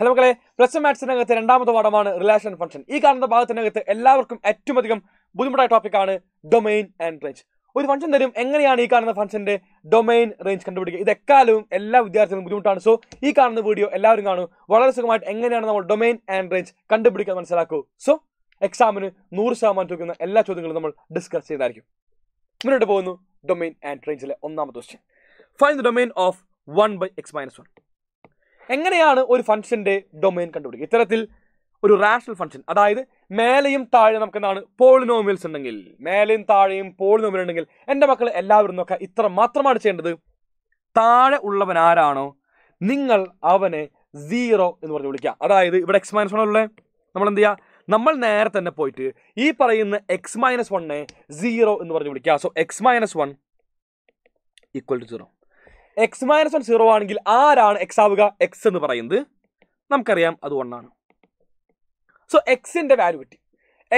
hello മക്കളെ plus മാത്സിനകത്ത് രണ്ടാമത്തെ പാഠമാണ് റിലേഷൻ ഫംഗ്ഷൻ ഈ കാണുന്ന ഭാഗത്തിനകത്ത് എല്ലാവർക്കും ഏറ്റവും അധികം ബുദ്ധിമുട്ടായ ടോപ്പിക്കാണ് ഡൊമൈൻ ആൻഡ് റേഞ്ച് ഒരു ഫംഗ്ഷൻ തരും എങ്ങനെയാണ് ഈ കാണുന്ന ഫംഗ്ഷന്റെ ഡൊമൈൻ റേഞ്ച് കണ്ടുപിടിക്കുക ഇത് എക്കാലവും എല്ലാ വിദ്യാർത്ഥികളും ബുദ്ധിമുട്ടാണ് സോ ഈ കാണുന്ന വീഡിയോ എല്ലാവരും കാണും വളരെ സുഖമായിട്ട് എങ്ങനെയാണ് നമ്മൾ ഡൊമൈൻ ആൻഡ് റേഞ്ച് കണ്ടുപിടിക്കാൻ മനസ്സിലാക്കൂ സോ എക്സാമിന് നൂറ് ശതമാനം ചോദിക്കുന്ന എല്ലാ ചോദ്യങ്ങളും നമ്മൾ ഡിസ്കസ് ചെയ്തായിരിക്കും മുന്നോട്ട് പോകുന്നു ഡൊമൈൻ ആൻഡ് റേഞ്ചിലെ ഒന്നാമത്തെ question fine the domain of one by x minus one എങ്ങനെയാണ് ഒരു ഫംഗ്ഷൻ്റെ ഡൊമൈൻ കണ്ടുപിടിക്കുക ഇത്തരത്തിൽ ഒരു റാഷണൽ ഫംഗ്ഷൻ അതായത് മേലെയും താഴെ നമുക്ക് എന്താണ് പോളിനോമിയൽസ് ഉണ്ടെങ്കിൽ മേലെയും താഴെയും പോളിനോമിയൽ ഉണ്ടെങ്കിൽ എൻ്റെ മക്കൾ എല്ലാവരും നോക്കുക ഇത്ര മാത്രമാണ് ചെയ്യേണ്ടത് താഴെ ഉള്ളവൻ ആരാണോ നിങ്ങൾ അവനെ സീറോ എന്ന് പറഞ്ഞ് വിളിക്കുക അതായത് ഇവിടെ എക്സ് മൈനസ് വൺ ഉള്ളത് നമ്മൾ എന്ത് ചെയ്യുക നമ്മൾ നേരെ തന്നെ പോയിട്ട് ഈ പറയുന്ന എക്സ് മൈനസ് വണ്ണെ സീറോ എന്ന് പറഞ്ഞ് വിളിക്കുക so x minus one equal to zero x minus one zero ആണെങ്കിൽ ആരാണ് എക്സ് ആവുക എക്സ് എന്ന് പറയുന്നത് നമുക്കറിയാം അത് വണ്ണാണ് സോ എക്സിന്റെ വാല്യൂ കിട്ടി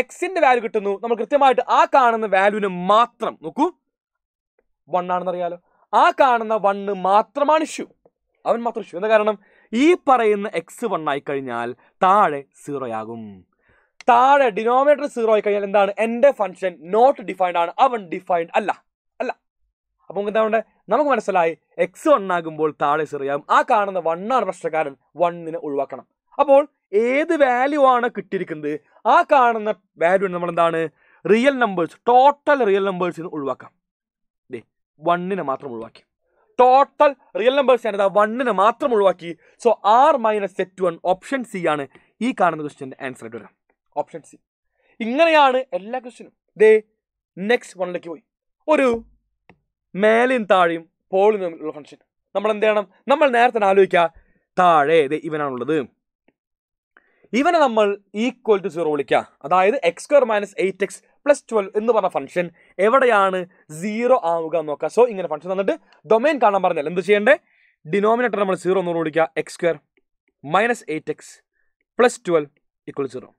എക്സിന്റെ വാല്യൂ കിട്ടുന്നു നമ്മൾ കൃത്യമായിട്ട് ആ കാണുന്ന വാല്യൂവിന് മാത്രം നോക്കൂ വൺ അറിയാലോ ആ കാണുന്ന വണ്ണ് മാത്രമാണ് ഇഷ്യൂ അവൻ മാത്രം ഇഷ്യൂ എന്താ കാരണം ഈ പറയുന്ന എക്സ് വണ്ണായി ആയി കഴിഞ്ഞാൽ താഴെ ആകും താഴെ ഡിനോമിനേറ്റർ സീറോ ആയി കഴിഞ്ഞാൽ എന്താണ് എന്റെ ഫംഗ്ഷൻ നോട്ട് ഡിഫൈൻഡ് ആണ് അവൻ ഡിഫൈൻഡ് അല്ല അപ്പോൾ നമുക്ക് എന്താ നമുക്ക് മനസ്സിലായി എക്സ് വൺ ആകുമ്പോൾ താഴെ ചെറിയാം ആ കാണുന്ന വണ്ണാണ് പ്രശ്നക്കാരൻ വണ്ണിനെ ഒഴിവാക്കണം അപ്പോൾ ഏത് വാല്യൂ ആണ് കിട്ടിയിരിക്കുന്നത് ആ കാണുന്ന വാല്യൂ നമ്മൾ എന്താണ് റിയൽ നമ്പേഴ്സ് ടോട്ടൽ റിയൽ നമ്പേഴ്സിൽ ഒഴിവാക്കാം ഡേ വണ്ണിനെ മാത്രം ഒഴിവാക്കി ടോട്ടൽ റിയൽ നമ്പേഴ്സ് ഞാനിതാ വണ്ണിനെ മാത്രം ഒഴിവാക്കി so R minus set one option C ആണ് ഈ കാണുന്ന ക്വസ്റ്റിൻ്റെ ആൻസർ ആയിട്ട് വരാം ഓപ്ഷൻ സി ഇങ്ങനെയാണ് എല്ലാ ക്വസ്റ്റ്യനും ദേ നെക്സ്റ്റ് വണ്ണിലേക്ക് പോയി ഒരു മേലെയും താഴെയും പോളിന് തമ്മിലുള്ള ഫംഗ്ഷൻ നമ്മൾ എന്ത് ചെയ്യണം നമ്മൾ നേരത്തെ ആലോചിക്കുക താഴെ ഇത് ഇവനാണുള്ളത് ഇവനെ നമ്മൾ ഈക്വൽ ടു സീറോ വിളിക്കുക അതായത് x square minus eight x plus twelve എന്ന് പറഞ്ഞ ഫംഗ്ഷൻ എവിടെയാണ് സീറോ ആവുക എന്ന് നോക്കുക സോ ഇങ്ങനെ ഫംഗ്ഷൻ തന്നിട്ട് ഡൊമൈൻ കാണാൻ പറഞ്ഞാൽ എന്ത് ചെയ്യേണ്ടേ ഡിനോമിനേറ്റർ നമ്മൾ സീറോ എന്ന് വിളിക്കുക x square minus eight x plus twelve equal zero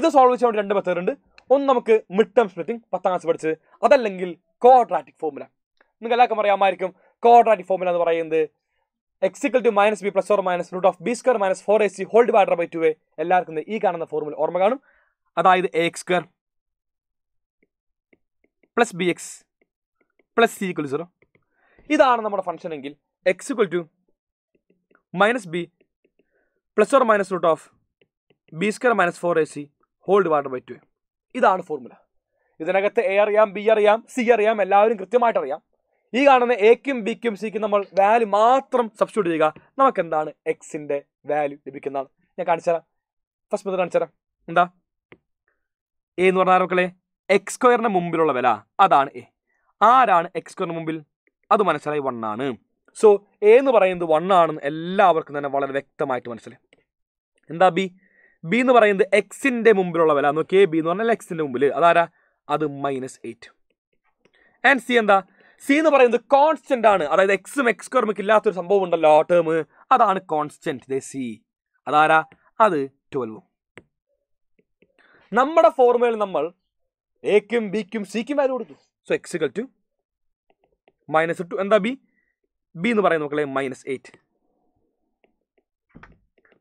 ഇത് സോൾവ് ചെയ്യാൻ രണ്ട് മെത്തേഡ് ഉണ്ട് ഒന്ന് നമുക്ക് മിഡ് ടേം സ്പ്ലിറ്റിംഗ് പത്താം ക്ലാസ് പഠിച്ച് അതല്ലെങ്കിൽ കോഡ്രാറ്റിക് ഫോർമുല നിങ്ങൾ എല്ലാവർക്കും അറിയാമായിരിക്കും കോഡ്രാറ്റിക് ഫോമുല എന്ന് പറയുന്നത് x equal to minus b plus or minus root of b square minus four a c whole batter by two എല്ലാവർക്കും ഈ കാണുന്ന ഫോർമുല ഓർമ്മ കാണും അതായത് a x square plus b x plus c equal zero ഇതാണ് നമ്മുടെ ഫംഗ്ഷൻ എങ്കിൽ x equal to minus b plus or minus root of b square minus four a c whole divide by two ഇതാണ് formula ഇതിനകത്ത് a അറിയാം B അറിയാം c അറിയാം എല്ലാവരും കൃത്യമായിട്ട് അറിയാം ഈ കാണുന്ന എക്കും ബിക്കും സിക്കും നമ്മൾ വാല്യൂ മാത്രം സബ്സ്റ്റിറ്റ് ചെയ്യുക നമുക്ക് എന്താണ് എക്സിന്റെ വാല്യൂ ലഭിക്കുന്നതാണ് ഞാൻ കാണിച്ചു തരാം ഫസ്റ്റ് മുതൽ കാണിച്ചു തരാം എന്താ എ എന്ന് പറഞ്ഞാൽ മക്കളെ എക്സ് സ്ക്വയറിന് മുമ്പിലുള്ള വില അതാണ് എ ആരാണ് എക്സ് സ്ക്വയറിന് മുമ്പിൽ അത് മനസ്സിലായി വൺ ആണ് സോ എ എന്ന് പറയുന്നത് വൺ ആണെന്ന് എല്ലാവർക്കും തന്നെ വളരെ വ്യക്തമായിട്ട് മനസ്സിലായി എന്താ ബി ബി എന്ന് പറയുന്നത് എക്സിന്റെ മുമ്പിലുള്ള വില എ ബി എന്ന് പറഞ്ഞാൽ എക്സിന്റെ മുമ്പിൽ അതാരാ അത് മൈനസ് എയ്റ്റ് ആൻഡ് സി എന്താ സി എന്ന് പറയുന്നത് കോൺസ്റ്റന്റ് ആണ് അതായത് എക്സും എക്സ് സ്ക്വയറും ഇല്ലാത്തൊരു സംഭവം ഉണ്ടല്ലോ ആ ടേം അതാണ് കോൺസ്റ്റന്റ് സി അതാരാ അത് ട്വൽവും നമ്മുടെ ഫോർമുലയിൽ നമ്മൾ എക്കും ബിക്കും സിക്കും വാല്യൂ കൊടുത്തു so x equal to minus two എന്താ ബി ബി എന്ന് പറയുന്ന മക്കളെ minus eight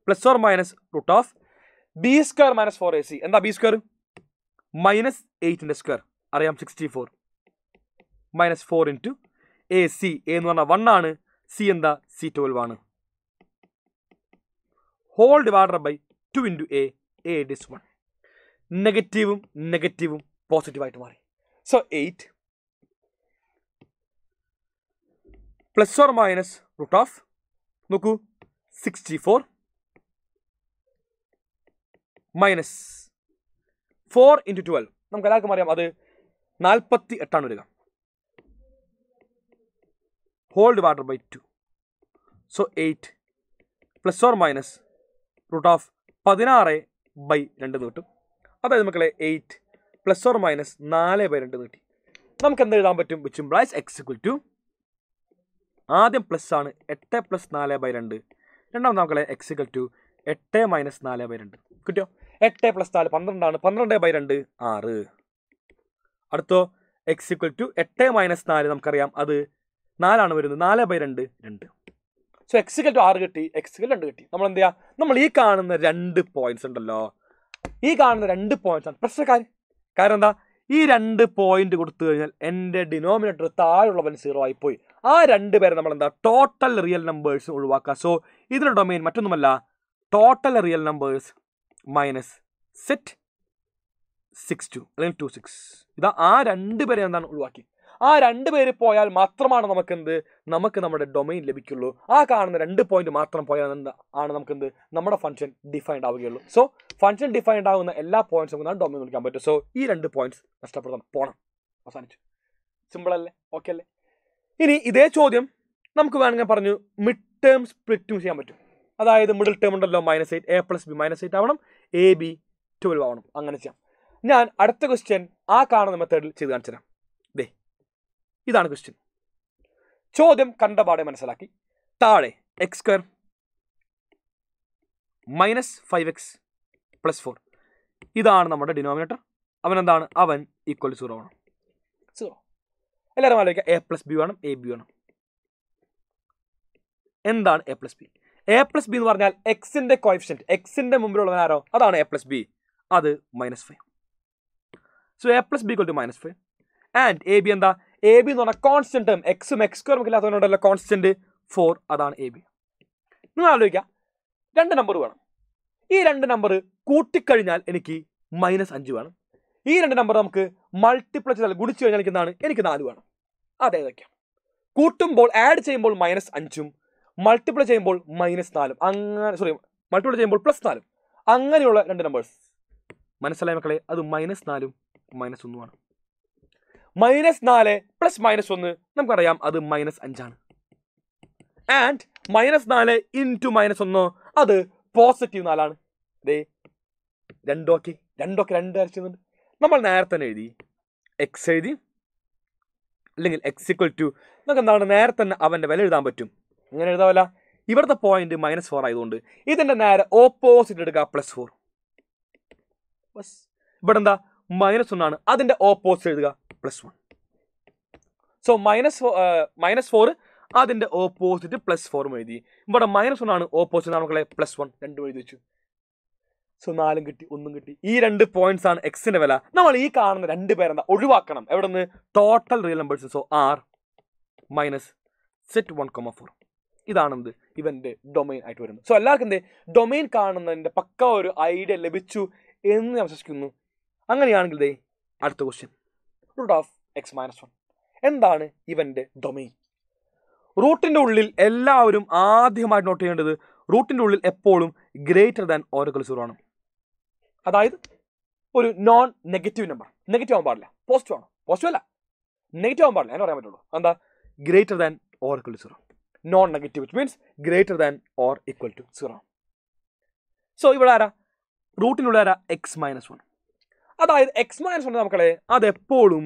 plus or minus root of b square minus four a c എന്താ ബി സ്ക്വയർ മൈനസ് എയ്റ്റിൻ്റെ സ്ക്വയർ അറിയാം sixty four minus four into a c എന്ന് പറഞ്ഞാൽ one ആണ് സി എന്താ സി ട്വൽവ് ആണ് whole divider by two into a a this one നെഗറ്റീവും നെഗറ്റീവും പോസിറ്റീവായിട്ട് മാറി so eight plus or minus root of നോക്കൂ sixty four minus four into twelve നമുക്ക് എല്ലാവർക്കും അറിയാം അത് നാൽപ്പത്തി എട്ടാണ് വരിക whole divided by two so eight plus or minus root of പതിനാറ് ബൈ രണ്ട് നീട്ടും അതായത് മക്കളെ എയ്റ്റ് പ്ലസ് ഓർ മൈനസ് നാല് ബൈ രണ്ട് നീട്ടി നമുക്ക് എന്ത് എഴുതാൻ പറ്റും which implies x equal to ആദ്യം പ്ലസ് ആണ് എട്ട് പ്ലസ് നാല് ബൈ രണ്ട് രണ്ടാമത് മക്കളെ എക്സ് ഇക്വൽ ടു എട്ട് മൈനസ് നാല് ബൈ രണ്ട് കിട്ടിയോ എട്ട് പ്ലസ് നാല് പന്ത്രണ്ടാണ് പന്ത്രണ്ട് ബൈ രണ്ട് ആറ് അടുത്തോ എക്സ് ഇക്വൽ ടു എട്ട് മൈനസ് നാല് നമുക്കറിയാം അത് നാലാണ് വരുന്നത് നാല് ബൈ രണ്ട് രണ്ട് സോ എക്സിക്കൽ ടു ആറ് കിട്ടി എക്സിക്കൽ രണ്ട് കിട്ടി നമ്മൾ എന്ത് ചെയ്യുക നമ്മൾ ഈ കാണുന്ന രണ്ട് പോയിന്റ്സ് ഉണ്ടല്ലോ ഈ കാണുന്ന രണ്ട് പോയിന്റ്സ് ആണ് പ്രശ്നക്കാർ കാരണം എന്താ ഈ രണ്ട് പോയിന്റ് കൊടുത്തു കഴിഞ്ഞാൽ എൻ്റെ ഡിനോമിനേറ്റർ താഴെയുള്ളവൻ സീറോ ആയിപ്പോയി ആ രണ്ട് പേരെ നമ്മൾ എന്താ ടോട്ടൽ റിയൽ നമ്പേഴ്സ് ഒഴിവാക്കുക സോ ഇതിൻ്റെ ഡൊമെയിൻ മറ്റൊന്നുമല്ല total real numbers minus set six two അല്ലെങ്കിൽ ടു സിക്സ് ഇതാ ആ രണ്ട് പേരെ എന്താണ് ഒഴിവാക്കി ആ രണ്ട് പേര് പോയാൽ മാത്രമാണ് നമുക്ക് എന്ത് നമുക്ക് നമ്മുടെ ഡൊമൈൻ ലഭിക്കുള്ളൂ ആ കാണുന്ന രണ്ട് പോയിന്റ് മാത്രം പോയാൽ ആണ് നമുക്ക് എന്ത് നമ്മുടെ ഫംഗ്ഷൻ ഡിഫൈൻഡ് ആവുകയുള്ളൂ സോ ഫംഗ്ഷൻ ഡിഫൈൻഡ് ആവുന്ന എല്ലാ പോയിന്റ്സും നമുക്ക് ഡൊമൈൻ വിളിക്കാൻ പറ്റും സോ ഈ രണ്ട് പോയിന്റ്സ് നഷ്ടപ്പെടുത്താൻ പോണം അവസാനിച്ചു സിമ്പിൾ അല്ലേ ഓക്കെ അല്ലേ ഇനി ഇതേ ചോദ്യം നമുക്ക് വേണമെങ്കിൽ പറഞ്ഞു മിഡ് ടേം സ്പ്ലിറ്റും ചെയ്യാൻ പറ്റും അതായത് മിഡിൽ ടേം ഉണ്ടല്ലോ minus eight a plus b minus eight ആവണം എ ബി ട്വൽവ് ആവണം അങ്ങനെ ചെയ്യാം ഞാൻ അടുത്ത ക്വസ്റ്റ്യൻ ആ കാണുന്ന മെത്തേഡിൽ ചെയ്ത് കാണിച്ചു തരാം ഇതാണ് ക്വസ്റ്റ്യൻ ചോദ്യം കണ്ടപാടെ മനസ്സിലാക്കി താഴെ x square minus five x plus four ഇതാണ് നമ്മുടെ ഡിനോമിനേറ്റർ അവൻ എന്താണ് അവൻ ഈക്വൽ സീറോ ആണ് സീറോ എല്ലാവരും ആലോചിക്കുക എ പ്ലസ് ബി വേണം എ ബി വേണം എന്താണ് a plus b a plus b എന്ന് പറഞ്ഞാൽ എക്സിന്റെ കോയിഫിഷ്യൻറ്റ് എക്സിന്റെ മുമ്പിലുള്ളവൻ ആരോ അതാണ് എ പ്ലസ് ബി അത് minus five so a plus b equal to minus five and a b എന്താ എ ബി എന്ന് പറഞ്ഞാൽ കോൺസ്റ്റന്റ് ടേം എക്സും എക്സ് സ്ക്വയർ നമുക്ക് ഇല്ലാത്തവനുണ്ടല്ലോ കോൺസ്റ്റന്റ് ഫോർ അതാണ് എ ബി നിങ്ങൾ ആലോചിക്കുക രണ്ട് നമ്പർ വേണം ഈ രണ്ട് നമ്പർ കൂട്ടിക്കഴിഞ്ഞാൽ എനിക്ക് മൈനസ് അഞ്ച് വേണം ഈ രണ്ട് നമ്പർ നമുക്ക് മൾട്ടിപ്ലൈ ചെയ്താൽ ഗുണിച്ചു കഴിഞ്ഞാൽ എനിക്ക് എന്താണ് എനിക്ക് നാല് വേണം അതെ ഇതൊക്കെയാണ് കൂട്ടുമ്പോൾ ആഡ് ചെയ്യുമ്പോൾ മൈനസ് അഞ്ചും മൾട്ടിപ്ലൈ ചെയ്യുമ്പോൾ മൈനസ് നാലും അങ്ങനെ സോറി മൾട്ടിപ്ലൈ ചെയ്യുമ്പോൾ പ്ലസ് നാലും അങ്ങനെയുള്ള രണ്ട് നമ്പേഴ്സ് മനസ്സിലായ മക്കളെ അത് മൈനസ് നാലും മൈനസ് ഒന്നുമാണ് മൈനസ് നാല് പ്ലസ് മൈനസ് ഒന്ന് നമുക്കറിയാം അത് മൈനസ് അഞ്ചാണ് ആൻഡ് മൈനസ് നാല് ഇൻറ്റു മൈനസ് ഒന്ന് അത് പോസിറ്റീവ് നാലാണ് ദേ രണ്ടോക്കെ രണ്ടോക്കെ രണ്ട് അരച്ചിരുന്നുണ്ട് നമ്മൾ നേരത്തെ തന്നെ എഴുതി എക്സ് എഴുതി അല്ലെങ്കിൽ എക്സ് ഇക്വൽ ടു നമുക്ക് എന്താണ് നേരത്തെ തന്നെ അവൻ്റെ വില എഴുതാൻ പറ്റും അങ്ങനെ എഴുതാവല്ല ഇവിടുത്തെ പോയിന്റ് മൈനസ് ഫോർ ആയതുകൊണ്ട് ഇതിൻ്റെ നേരെ ഓപ്പോസിറ്റ് എടുക്കുക പ്ലസ് ഫോർ ബസ് ഇവിടെ എന്താ മൈനസ് ഒന്നാണ് അതിൻ്റെ ഓപ്പോസിറ്റ് എഴുതുക plus one so minus minus four അതിൻ്റെ ഓപ്പോസിറ്റ് പ്ലസ് ഫോറും എഴുതി ഇവിടെ മൈനസ് ഒന്നാണ് ഓപ്പോസിറ്റ് നമുക്കളെ പ്ലസ് വൺ രണ്ടും എഴുതി വെച്ചു സോ നാലും കിട്ടി ഒന്നും കിട്ടി ഈ രണ്ട് പോയിന്റ്സ് ആണ് എക്സിന്റെ വില നമ്മൾ ഈ കാണുന്ന രണ്ട് പേരെന്താ ഒഴിവാക്കണം എവിടെ നിന്ന് total real numbers so R minus set one comma four ഇതാണെന്ത് ഇവന്റെ ഡൊമൈൻ ആയിട്ട് വരുന്നത് സോ എല്ലാവർക്കും എന്ത് ഡൊമൈൻ കാണുന്നതിന്റെ പക്ക ഒരു ഐഡിയ ലഭിച്ചു എന്ന് ഞാൻ വിശ്വസിക്കുന്നു അങ്ങനെയാണെങ്കിൽ ദേ അടുത്ത question root of x minus one എന്താണ് ഇവൻ്റെ ഡൊമെയിൻ റൂട്ടിൻ്റെ ഉള്ളിൽ എല്ലാവരും ആദ്യമായിട്ട് നോട്ട് ചെയ്യേണ്ടത് റൂട്ടിൻ്റെ ഉള്ളിൽ എപ്പോഴും ഗ്രേറ്റർ ദാൻ ഓരോ സീറോ ആണ് അതായത് ഒരു നോൺ നെഗറ്റീവ് നമ്പർ നെഗറ്റീവ് ആവാൻ പാടില്ല പോസിറ്റീവ് ആണ് പോസിറ്റീവ് അല്ല നെഗറ്റീവ് ആവാൻ പാടില്ല എന്ന് പറയാൻ പറ്റുള്ളൂ എന്താ greater than or equal zero non negative it means greater than or equal to zero so ഇവിടെ ആരാ റൂട്ടിനുള്ള ആരാ എക്സ് മൈനസ് വൺ അതായത് എക്സ് മൈനസ് വൺ നമുക്കളെ അതെപ്പോഴും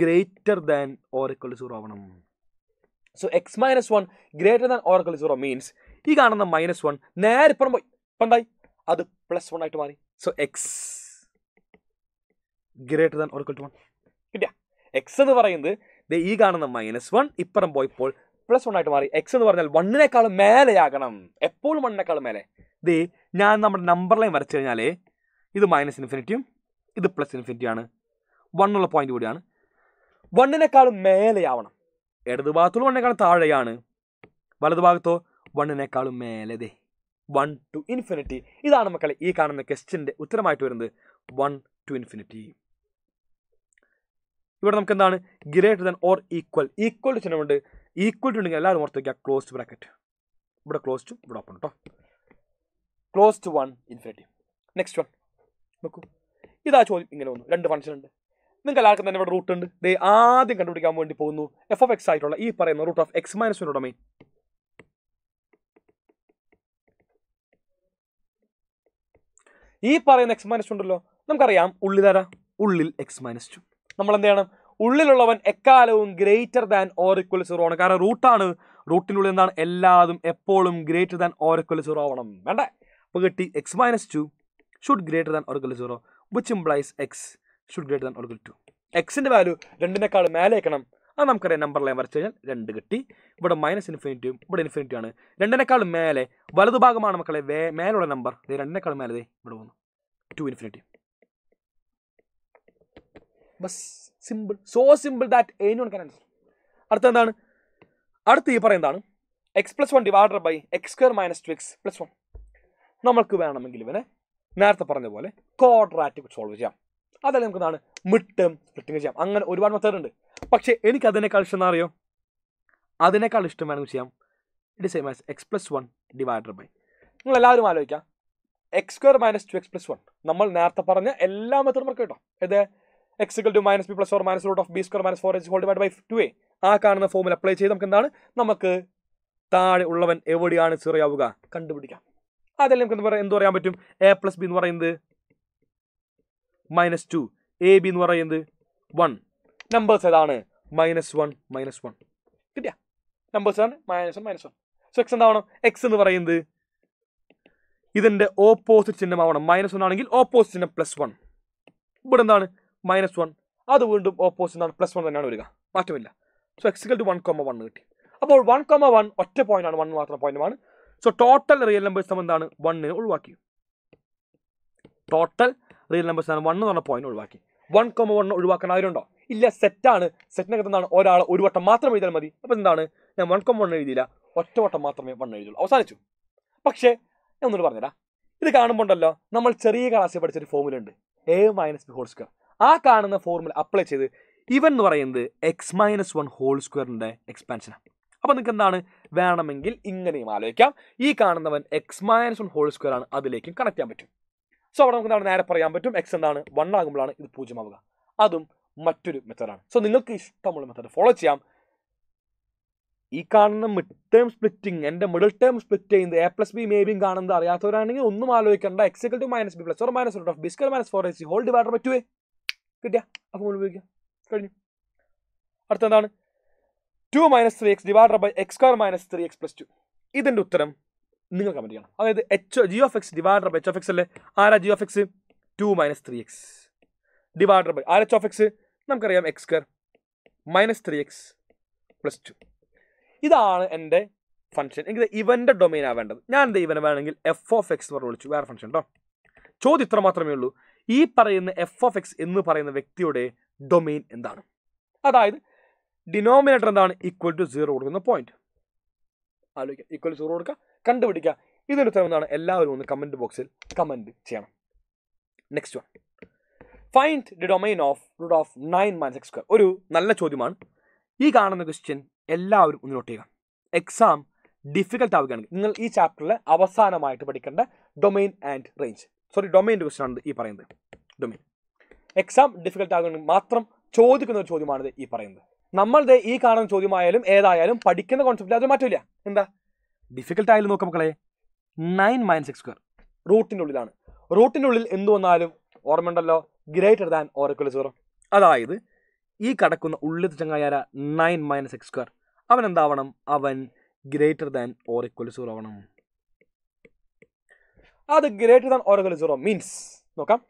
ഗ്രേറ്റർ ദാൻ ഓരക്കൾ സീറോ ആവണം so x minus one greater than or equal zero means ഈ കാണുന്ന മൈനസ് വൺ നേരെ ഇപ്പുറം പോയി എന്തായി അത് പ്ലസ് വൺ ആയിട്ട് മാറി so x greater than or equal to one കിട്ടിയ എക്സ് എന്ന് പറയുന്നത് ഈ കാണുന്ന മൈനസ് വൺ ഇപ്പുറം പോയപ്പോൾ പ്ലസ് വൺ ആയിട്ട് മാറി എക്സ് എന്ന് പറഞ്ഞാൽ വണ്ണിനേക്കാളും മേലെയാകണം എപ്പോഴും വണ്ണിനേക്കാളും മേലെ ദേ ഞാൻ നമ്മുടെ നമ്പർ ലൈൻ വരച്ചു കഴിഞ്ഞാൽ ഇത് മൈനസ് ഇൻഫിനിറ്റിയും ഇത് പ്ലസ് ഇൻഫിനിറ്റി ആണ് വണ്ണുള്ള പോയിന്റ് കൂടിയാണ് വണ്ണിനേക്കാളും മേലെയാവണം ഇടത് ഭാഗത്തോളം വണ്ണിനേക്കാളും താഴെയാണ് വലതുഭാഗത്തോ ഭാഗത്തോ വണ്ണിനേക്കാളും മേലെ വൺ ടു ഇൻഫിനിറ്റി ഇതാണ് മക്കളെ ഈ കാണുന്ന ക്വസ്റ്റിൻ്റെ ഉത്തരമായിട്ട് വരുന്നത് വൺ ടു ഇൻഫിനിറ്റി ഇവിടെ നമുക്ക് എന്താണ് greater than or equal equal to ചിഹ്നമുണ്ട് ഈക്വൽ ടു ഉണ്ടെങ്കിൽ എല്ലാവരും ഓർത്ത് വയ്ക്കുക ക്ലോസ് ടു ബ്രാക്കറ്റ് ഇവിടെ ക്ലോസ് ടു ഇവിടെ ഓപ്പൺ കേട്ടോ close to one infinity next one നോക്കൂ ഇതാ ചോദ്യം ഇങ്ങനെ വന്നു രണ്ട് ഫംഗ്ഷൻ ഉണ്ട് നിങ്ങൾ എല്ലാവർക്കും തന്നെ ഇവിടെ റൂട്ട് ഉണ്ട് ദേ ആദ്യം കണ്ടുപിടിക്കാൻ വേണ്ടി പോകുന്നു എഫ് ഓഫ് എക്സ് ആയിട്ടുള്ള ഈ പറയുന്ന റൂട്ട് ഓഫ് എക്സ് മൈനസ് വണ്ണിയുടെ ഡൊമൈൻ ഈ പറയുന്ന എക്സ് മൈനസ് ഉണ്ടല്ലോ നമുക്കറിയാം തരാം ഉള്ളിൽ എക്സ് മൈനസ് ടു നമ്മൾ എന്ത് ചെയ്യണം ഉള്ളിലുള്ളവൻ എക്കാലവും ഗ്രേറ്റർ ദാൻ ഓർ സീറോ ആണ് കാരണം റൂട്ടാണ് റൂട്ടിനുള്ളിൽ എന്താണ് എല്ലാതും എപ്പോഴും ഗ്രേറ്റർ ദാൻ ഓർ സീറോ ആവണം വേണ്ട അപ്പോൾ കിട്ടി x minus two should greater than or zero which implies x should greater than or equal to എക്സിൻ്റെ വാല്യൂ രണ്ടിനേക്കാൾ മേലേക്കണം അത് നമുക്കറിയാം നമ്പർ ലൈൻ വരച്ച് കഴിഞ്ഞാൽ രണ്ട് കിട്ടി ഇവിടെ മൈനസ് ഇൻഫിനിറ്റിയും ഇവിടെ ഇൻഫിനിറ്റിയാണ് രണ്ടിനേക്കാൾ മേലെ വലതുഭാഗമാണ് മക്കളെ വേ മേലുള്ള നമ്പർ ഇത് രണ്ടിനേക്കാൾ മേലെ ഇവിടെ പോകുന്നു ടു ഇൻഫിനിറ്റി ബസ് simple so simple that any answer അടുത്ത എന്താണ് അടുത്ത് ഈ പറയുന്നതാണ് x plus one divided by x square minus two x plus one നമ്മൾക്ക് വേണമെങ്കിൽ ഇവനെ നേരത്തെ പറഞ്ഞ പോലെ ക്വാഡ്രാറ്റിക് സോൾവ് ചെയ്യാം അതല്ലേ നമുക്ക് എന്താണ് മിട്ടും ടേം സ്പ്ലിറ്റിംഗ് ചെയ്യാം അങ്ങനെ ഒരുപാട് മെത്തേഡ് ഉണ്ട് പക്ഷേ എനിക്ക് അതിനേക്കാൾ ഇഷ്ടം അറിയോ അതിനേക്കാൾ ഇഷ്ടം വേണമെങ്കിൽ ചെയ്യാം it same as x plus one divider by നിങ്ങൾ എല്ലാവരും ആലോചിക്കാം x square minus two x plus one നമ്മൾ നേരത്തെ പറഞ്ഞ എല്ലാ മെത്തേഡും നമുക്ക് കേട്ടോ ഇത് x equal to minus b plus four minus root of b square minus four h whole divide by two a ആ കാണുന്ന ഫോമിൽ അപ്ലൈ ചെയ്ത് നമുക്ക് എന്താണ് നമുക്ക് താഴെ ഉള്ളവൻ എവിടെയാണ് സീറോ ആവുക കണ്ടുപിടിക്കാം അതല്ലേ നമുക്ക് എന്ത് പറയാം എന്ത് പറയാൻ പറ്റും എ പ്ലസ് ബി എന്ന് പറയുന്നത് മൈനസ് ടു എ ബി എന്ന് പറയുന്നത് വൺ നമ്പേഴ്സ് ഏതാണ് മൈനസ് വൺ മൈനസ് വൺ കിട്ടിയ നമ്പേഴ്സ് ആണ് minus one minus one so x എന്താവണം എക്സ് എന്ന് പറയുന്നത് ഇതിൻ്റെ ഓപ്പോസിറ്റ് ചിഹ്നം ആവണം മൈനസ് വൺ ആണെങ്കിൽ ഓപ്പോസിറ്റ് ചിഹ്നം പ്ലസ് വൺ ഇവിടെ എന്താണ് മൈനസ് വൺ അത് വീണ്ടും ഓപ്പോസിറ്റ് എന്താണ് പ്ലസ് വൺ തന്നെയാണ് വരിക മാറ്റമില്ല so x equal to one comma one കിട്ടി അപ്പോൾ വൺ കോമ വൺ ഒറ്റ പോയിന്റ് ആണ് വൺ മാത്രം ആണ് സോ ടോട്ടൽ റിയൽ നമ്പേഴ്സ് എന്താണ് വണ്ണിന് ഒഴിവാക്കി ടോട്ടൽ റിയൽ നമ്പേഴ്സ് ആണ് വൺ എന്ന് പറഞ്ഞ പോയിന്റ് ഒഴിവാക്കി വൺ കോമ വൺ ഒഴിവാക്കാൻ ആരുണ്ടോ ഇല്ല സെറ്റാണ് സെറ്റിനകത്ത് എന്താണ് ഒരാൾ ഒരു വട്ടം മാത്രം എഴുതിയാൽ മതി അപ്പം എന്താണ് ഞാൻ വൺ കോമ വൺ എഴുതിയില്ല ഒറ്റ വട്ടം മാത്രമേ വൺ എഴുതുള്ളൂ അവസാനിച്ചു പക്ഷേ ഞാൻ ഒന്നുകൂടി പറഞ്ഞുതരാം ഇത് കാണുമ്പോണ്ടല്ലോ നമ്മൾ ചെറിയ ക്ലാസ്സിൽ പഠിച്ചൊരു ഫോർമുല ഉണ്ട് a minus b whole square ആ കാണുന്ന ഫോർമുല അപ്ലൈ ചെയ്ത് ഇവൻ എന്ന് പറയുന്നത് എക്സ് മൈനസ് വൺ ഹോൾ സ്ക്വയറിൻ്റെ എക്സ്പാൻഷനാണ് അപ്പോൾ നിങ്ങൾക്ക് എന്താണ് വേണമെങ്കിൽ ഇങ്ങനെയും ആലോചിക്കാം ഈ കാണുന്നവൻ x minus one whole square ആണ് അതിലേക്കും കണക്ട് ചെയ്യാൻ പറ്റും സോ അവിടെ നമുക്ക് എന്താണ് നേരെ പറയാൻ പറ്റും എക്സ് എന്താണ് വൺ ആകുമ്പോഴാണ് ഇത് പൂജ്യമാവുക അതും മറ്റൊരു മെത്തേഡാണ് സോ നിങ്ങൾക്ക് ഇഷ്ടമുള്ള മെത്തേഡ് ഫോളോ ചെയ്യാം ഈ കാണുന്ന മിഡ് ടേം സ്പ്ലിറ്റിംഗ് എൻ്റെ മിഡിൽ ടേം സ്പ്ലിറ്റ് ചെയ്യുന്നത് എ പ്ലസ് ബി മേബിയും കാണുന്നത് അറിയാത്തവരാണെങ്കിൽ ഒന്നും ആലോചിക്കേണ്ട x equal to minus b plus or minus root of b square minus four a c whole divider പറ്റുവേ കിട്ടിയ അപ്പോൾ ഉപയോഗിക്കാം കഴിഞ്ഞു അടുത്തെന്താണ് two minus three x divide by x square minus three x plus two ഇതിൻ്റെ ഉത്തരം നിങ്ങൾ കമൻറ്റ് ചെയ്യണം അതായത് h g of x divide by h of X അല്ലേ ആരാ g of x two minus three x divide by R h of x നമുക്കറിയാം x square minus three x plus two ഇതാണ് എൻ്റെ ഫംഗ്ഷൻ എനിക്ക് ഇവൻ്റെ domain വേണ്ടത് ഞാൻ എന്താ ഇവനെ വേണമെങ്കിൽ എഫ് ഓഫ് എക്സ് എന്ന് വിളിച്ചു വേറെ ഫംഗ്ഷൻ കേട്ടോ ചോദ്യം ഇത്ര മാത്രമേ ഉള്ളൂ ഈ പറയുന്ന എഫ് ഓഫ് എക്സ് എന്ന് പറയുന്ന വ്യക്തിയുടെ ഡൊമൈൻ എന്താണ് അതായത് ഡിനോമിനേറ്റർ എന്താണ് ഈക്വൽ ടു സീറോ കൊടുക്കുന്ന പോയിന്റ് ആലോചിക്കുക ഈക്വൽ ടു സീറോ കൊടുക്കുക കണ്ടുപിടിക്കുക ഇതൊരു ഉത്തരം എന്താണ് എല്ലാവരും ഒന്ന് കമന്റ് ബോക്സിൽ കമന്റ് ചെയ്യണം next one find the domain of root of nine minus x square ഒരു നല്ല ചോദ്യമാണ് ഈ കാണുന്ന ക്വസ്റ്റ്യൻ എല്ലാവരും ഒന്ന് നോട്ട് ചെയ്യുക എക്സാം ഡിഫിക്കൽട്ട് ആവുകയാണ് നിങ്ങൾ ഈ ചാപ്റ്ററിൽ അവസാനമായിട്ട് പഠിക്കേണ്ട ഡൊമൈൻ ആൻഡ് റേഞ്ച് സോറി ഡൊമൈൻ്റെ ക്വസ്റ്റ്യൻ ആണ് ഈ പറയുന്നത് ഡൊമൈൻ എക്സാം ഡിഫിക്കൽട്ട് ആകുകയാണെങ്കിൽ മാത്രം ചോദിക്കുന്ന ഒരു ചോദ്യമാണിത് ഈ പറയുന്നത് നമ്മളുടെ ഈ കാണുന്ന ചോദ്യമായാലും ഏതായാലും പഠിക്കുന്ന കോൺസെപ്റ്റ് അത് മാറ്റില്ല എന്താ ഡിഫിക്കൽട്ട് ആയാലും നോക്കാം മക്കളെ നയൻ മൈനസ് സിക്സ് സ്ക്വയർ റൂട്ടിൻ്റെ ഉള്ളിലാണ് റൂട്ടിൻ്റെ ഉള്ളിൽ എന്ത് വന്നാലും ഉണ്ടല്ലോ ഗ്രേറ്റർ ദാൻ ഓരക്കുള്ള സീറോ അതായത് ഈ കടക്കുന്ന ഉള്ളിൽ ചങ്ങായാല നയൻ മൈനസ് എക്സ് സ്ക്വയർ അവൻ എന്താവണം അവൻ ഗ്രേറ്റർ ദാൻ ഓരക്കുല സീറോ ആവണം അത് greater than or equal zero means നോക്കാം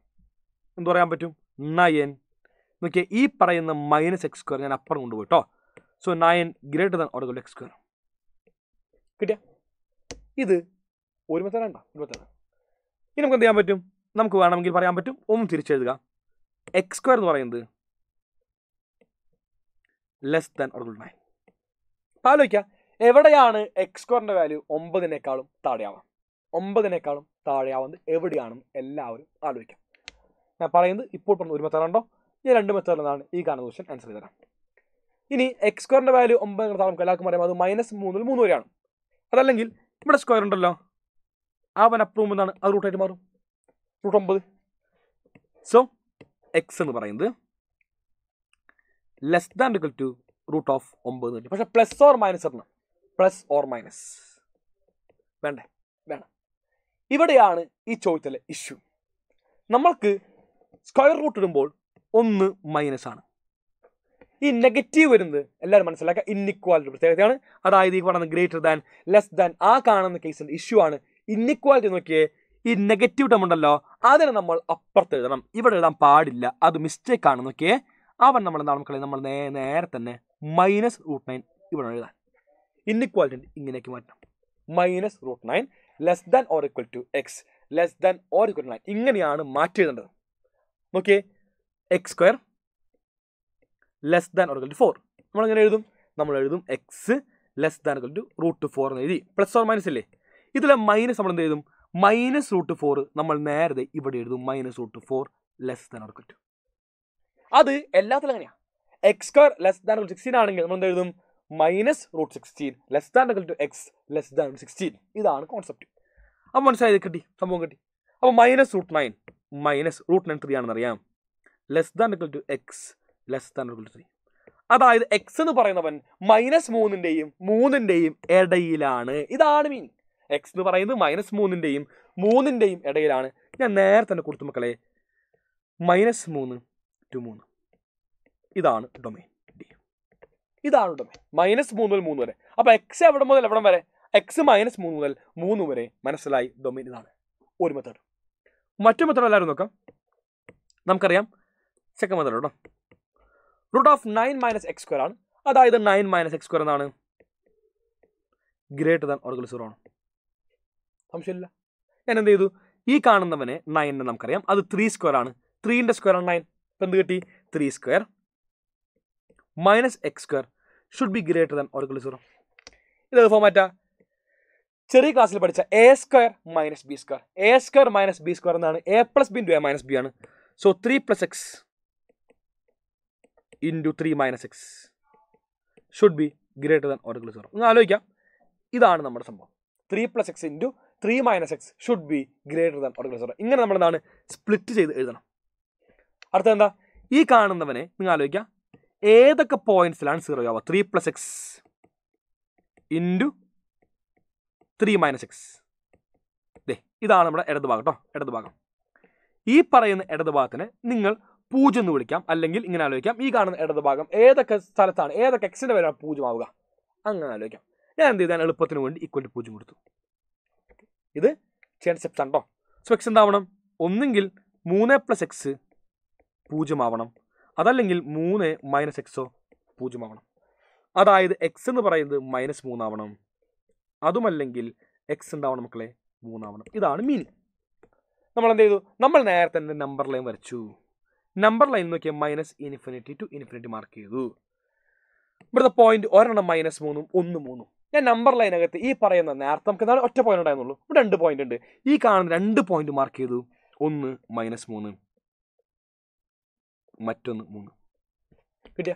എന്ത് പറയാൻ പറ്റും നയൻ നോക്കിയാൽ ഈ പറയുന്ന മൈനസ് എക്സ് സ്ക്വയർ ഞാൻ അപ്പുറം കൊണ്ടുപോയി കേട്ടോ so nine greater than order x square കിട്ടിയ ഇത് ഒരുമത്തെ രണ്ട ഒരുമത്തെ ഇനി നമുക്ക് എന്ത് ചെയ്യാൻ പറ്റും നമുക്ക് വേണമെങ്കിൽ പറയാൻ പറ്റും ഒന്നും തിരിച്ചെഴുതുക എക്സ് സ്ക്വയർ എന്ന് പറയുന്നത് ലെസ് ദാൻ ഓർഡർ നയൻ അപ്പം ആലോചിക്കുക എവിടെയാണ് എക്സ് സ്ക്വയറിൻ്റെ വാല്യൂ ഒമ്പതിനേക്കാളും താഴെയാവാം ഒമ്പതിനേക്കാളും താഴെയാവുന്നത് എവിടെയാണെന്ന് എല്ലാവരും ആലോചിക്കാം ഞാൻ പറയുന്നത് ഇപ്പോൾ പറഞ്ഞ ഒരുമത്തെ കണ്ടോ ഈ രണ്ട് മെത്തേഡിൽ നിന്നാണ് ഈ കാണുന്ന ക്വസ്റ്റൻ ആൻസർ ചെയ്ത് തരാം ഇനി എക്സ് സ്ക്വയറിൻ്റെ വാല്യൂ ഒമ്പത് നടത്താൻ നമുക്ക് എല്ലാവർക്കും അറിയാം അത് മൈനസ് മൂന്നിൽ മൂന്ന് വരെയാണ് അതല്ലെങ്കിൽ ഇവിടെ സ്ക്വയർ ഉണ്ടല്ലോ അവൻ അപ്രൂവ് എന്നാണ് അത് റൂട്ടായിട്ട് മാറും റൂട്ട് ഒമ്പത് സോ എക്സ് എന്ന് പറയുന്നത് less than equal to root of ഒമ്പത് പക്ഷേ പ്ലസ് ഓർ മൈനസ് ഇടണം പ്ലസ് ഓർ മൈനസ് വേണ്ടേ വേണം ഇവിടെയാണ് ഈ ചോദ്യത്തിലെ ഇഷ്യൂ നമ്മൾക്ക് സ്ക്വയർ റൂട്ട് ഇടുമ്പോൾ ഒന്ന് മൈനസ് ആണ് ഈ നെഗറ്റീവ് വരുന്നത് എല്ലാവരും മനസ്സിലാക്കുക ഇന്നിക്വാലിറ്റി പ്രത്യേകതയാണ് അതായത് ഈ പറയുന്നത് ഗ്രേറ്റർ ദാൻ ലെസ് ദാൻ ആ കാണുന്ന കേസിൽ ഇഷ്യൂ ആണ് ഇന്നിക്വാലിറ്റി നോക്കിയേ ഈ നെഗറ്റീവ് ടേം ഉണ്ടല്ലോ അതിനെ നമ്മൾ അപ്പുറത്ത് എഴുതണം ഇവിടെ എഴുതാൻ പാടില്ല അത് മിസ്റ്റേക്ക് ആണ് നോക്കിയേ അവൻ നമ്മൾ എന്താണ് മക്കളെ നമ്മൾ നേരെ തന്നെ മൈനസ് റൂട്ട് നയൻ ഇവിടെ എഴുതാൻ ഇന്നിക്വാലിറ്റി ഇങ്ങനെയൊക്കെ മാറ്റണം minus root nine less than or equal to x less than or equal to nine ഇങ്ങനെയാണ് മാറ്റി എഴുതേണ്ടത് നോക്കിയേ x square less than or equal to four നമ്മളെങ്ങനെ എഴുതും നമ്മൾ എഴുതും x less than or equal to root four എന്ന് എഴുതി പ്ലസ് ഓർ മൈനസ് അല്ലേ ഇതിലെ മൈനസ് നമ്മൾ എന്ത് എഴുതും മൈനസ് റൂട്ട് ഫോർ നമ്മൾ നേരത്തെ ഇവിടെ എഴുതും minus root four less than or equal to അത് എല്ലാത്തിലും അങ്ങനെയാണ് x square less than sixteen ആണെങ്കിൽ നമ്മൾ എന്ത് എഴുതും minus root sixteen less than equal to x less than sixteen ഇതാണ് കോൺസെപ്റ്റ് അപ്പോൾ മനസ്സിലായത് കിട്ടി സംഭവം കിട്ടി അപ്പോൾ minus root nine minus root nine three ആണെന്നറിയാം less than equal to x less than equal to three അതായത് എക്സ് എന്ന് പറയുന്നവൻ മൈനസ് മൂന്നിൻ്റെയും മൂന്നിൻ്റെയും ഇടയിലാണ് ഇതാണ് മീൻ എക്സ് എന്ന് പറയുന്നത് മൈനസ് മൂന്നിൻ്റെയും മൂന്നിൻ്റെയും ഇടയിലാണ് ഞാൻ നേരെ തന്നെ കൊടുത്തു മക്കളെ മൈനസ് മൂന്ന് ടു മൂന്ന് ഇതാണ് ഡൊമൈൻ ഡി ഇതാണ് ഡൊമൈൻ മൈനസ് മൂന്ന് മുതൽ മൂന്ന് വരെ അപ്പോൾ എക്സ് എവിടെ മുതൽ എവിടം വരെ എക്സ് മൈനസ് മൂന്ന് മുതൽ മൂന്ന് വരെ മനസ്സിലായി ഡൊമൈൻ ഇതാണ് ഒരു മെത്തേഡ് മറ്റു മെത്തേഡ് എല്ലാവരും നോക്കാം നമുക്കറിയാം സെക്കൻഡ് മെത്തേഡ് കേട്ടോ root of nine minus x square ആണ് അതായത് നയൻ മൈനസ് എക്സ് സ്ക്വയർ എന്നാണ് ഗ്രേറ്റർ ദാൻ ഓർഗൽ സീറോ ആണ് സംശയമില്ല ഞാൻ എന്ത് ചെയ്തു ഈ കാണുന്നവനെ നയനെ നമുക്കറിയാം അത് ത്രീ സ്ക്വയർ ആണ് ത്രീൻ്റെ സ്ക്വയർ ആണ് നയൻ ഇപ്പം എന്ത് കിട്ടി three square minus x square should be greater than or equal zero ഇത് ഫോമാറ്റാ ചെറിയ ക്ലാസ്സിൽ പഠിച്ച a square minus b square a square minus b square എന്നാണ് a plus b into a minus b ആണ് so three plus x into three minus x should be greater than or equal zero ഒന്ന് ആലോചിക്കാം ഇതാണ് നമ്മുടെ സംഭവം three plus x into three minus x should be greater than or equal zero ഇങ്ങനെ നമ്മൾ എന്താണ് split ചെയ്ത് എഴുതണം അടുത്തത് എന്താ ഈ കാണുന്നവനെ നിങ്ങൾ ആലോചിക്കാം ഏതൊക്കെ പോയിന്റ്സിലാണ് സീറോ ആവുക three plus x into three minus x ഇതാണ് നമ്മുടെ ഇടതുഭാഗം കേട്ടോ ഇടതുഭാഗം ഈ പറയുന്ന ഇടതുഭാഗത്തിന് നിങ്ങൾ പൂജ എന്ന് വിളിക്കാം അല്ലെങ്കിൽ ഇങ്ങനെ ആലോചിക്കാം ഈ കാണുന്ന ഇടത് ഭാഗം ഏതൊക്കെ സ്ഥലത്താണ് ഏതൊക്കെ എക്സിന് വരെ പൂജ്യമാവുക അങ്ങനെ ആലോചിക്കാം ഞാൻ എന്ത് ചെയ്താൽ എളുപ്പത്തിന് വേണ്ടി ഇക്വൽ ടു പൂജ്യം കൊടുത്തു ഇത് ചെയ്യാൻ സ്റ്റെപ്സ് ഉണ്ടോ സോ എക്സ് എന്താവണം ഒന്നെങ്കിൽ മൂന്ന് പ്ലസ് എക്സ് പൂജ്യമാവണം അതല്ലെങ്കിൽ മൂന്ന് മൈനസ് എക്സോ പൂജ്യമാവണം അതായത് എക്സ് എന്ന് പറയുന്നത് മൈനസ് മൂന്നാവണം അതുമല്ലെങ്കിൽ എക്സ് ഉണ്ടാവണം മക്കളെ മൂന്നാവണം ഇതാണ് മീനിങ് നമ്മൾ എന്ത് ചെയ്തു നമ്മൾ നേരത്തെ നമ്പർ ലൈൻ വരച്ചു നമ്പർ ലൈൻ നോക്കിയാൽ minus infinity to infinity mark ചെയ്തു ഇവിടുത്തെ പോയിന്റ് ഒരെണ്ണം മൈനസ് മൂന്നും ഒന്ന് മൂന്നും ഞാൻ നമ്പർ ലൈനകത്ത് ഈ പറയുന്ന നേരത്തെ നമുക്ക് എന്താണ് ഒറ്റ പോയിന്റ് ഉണ്ടായിരുന്നുള്ളൂ ഇവിടെ രണ്ട് പോയിന്റ് ഉണ്ട് ഈ കാണുന്ന രണ്ട് പോയിന്റ് മാർക്ക് ചെയ്തു ഒന്ന് മൈനസ് മൂന്ന് മറ്റൊന്ന് മൂന്ന് കിട്ടിയ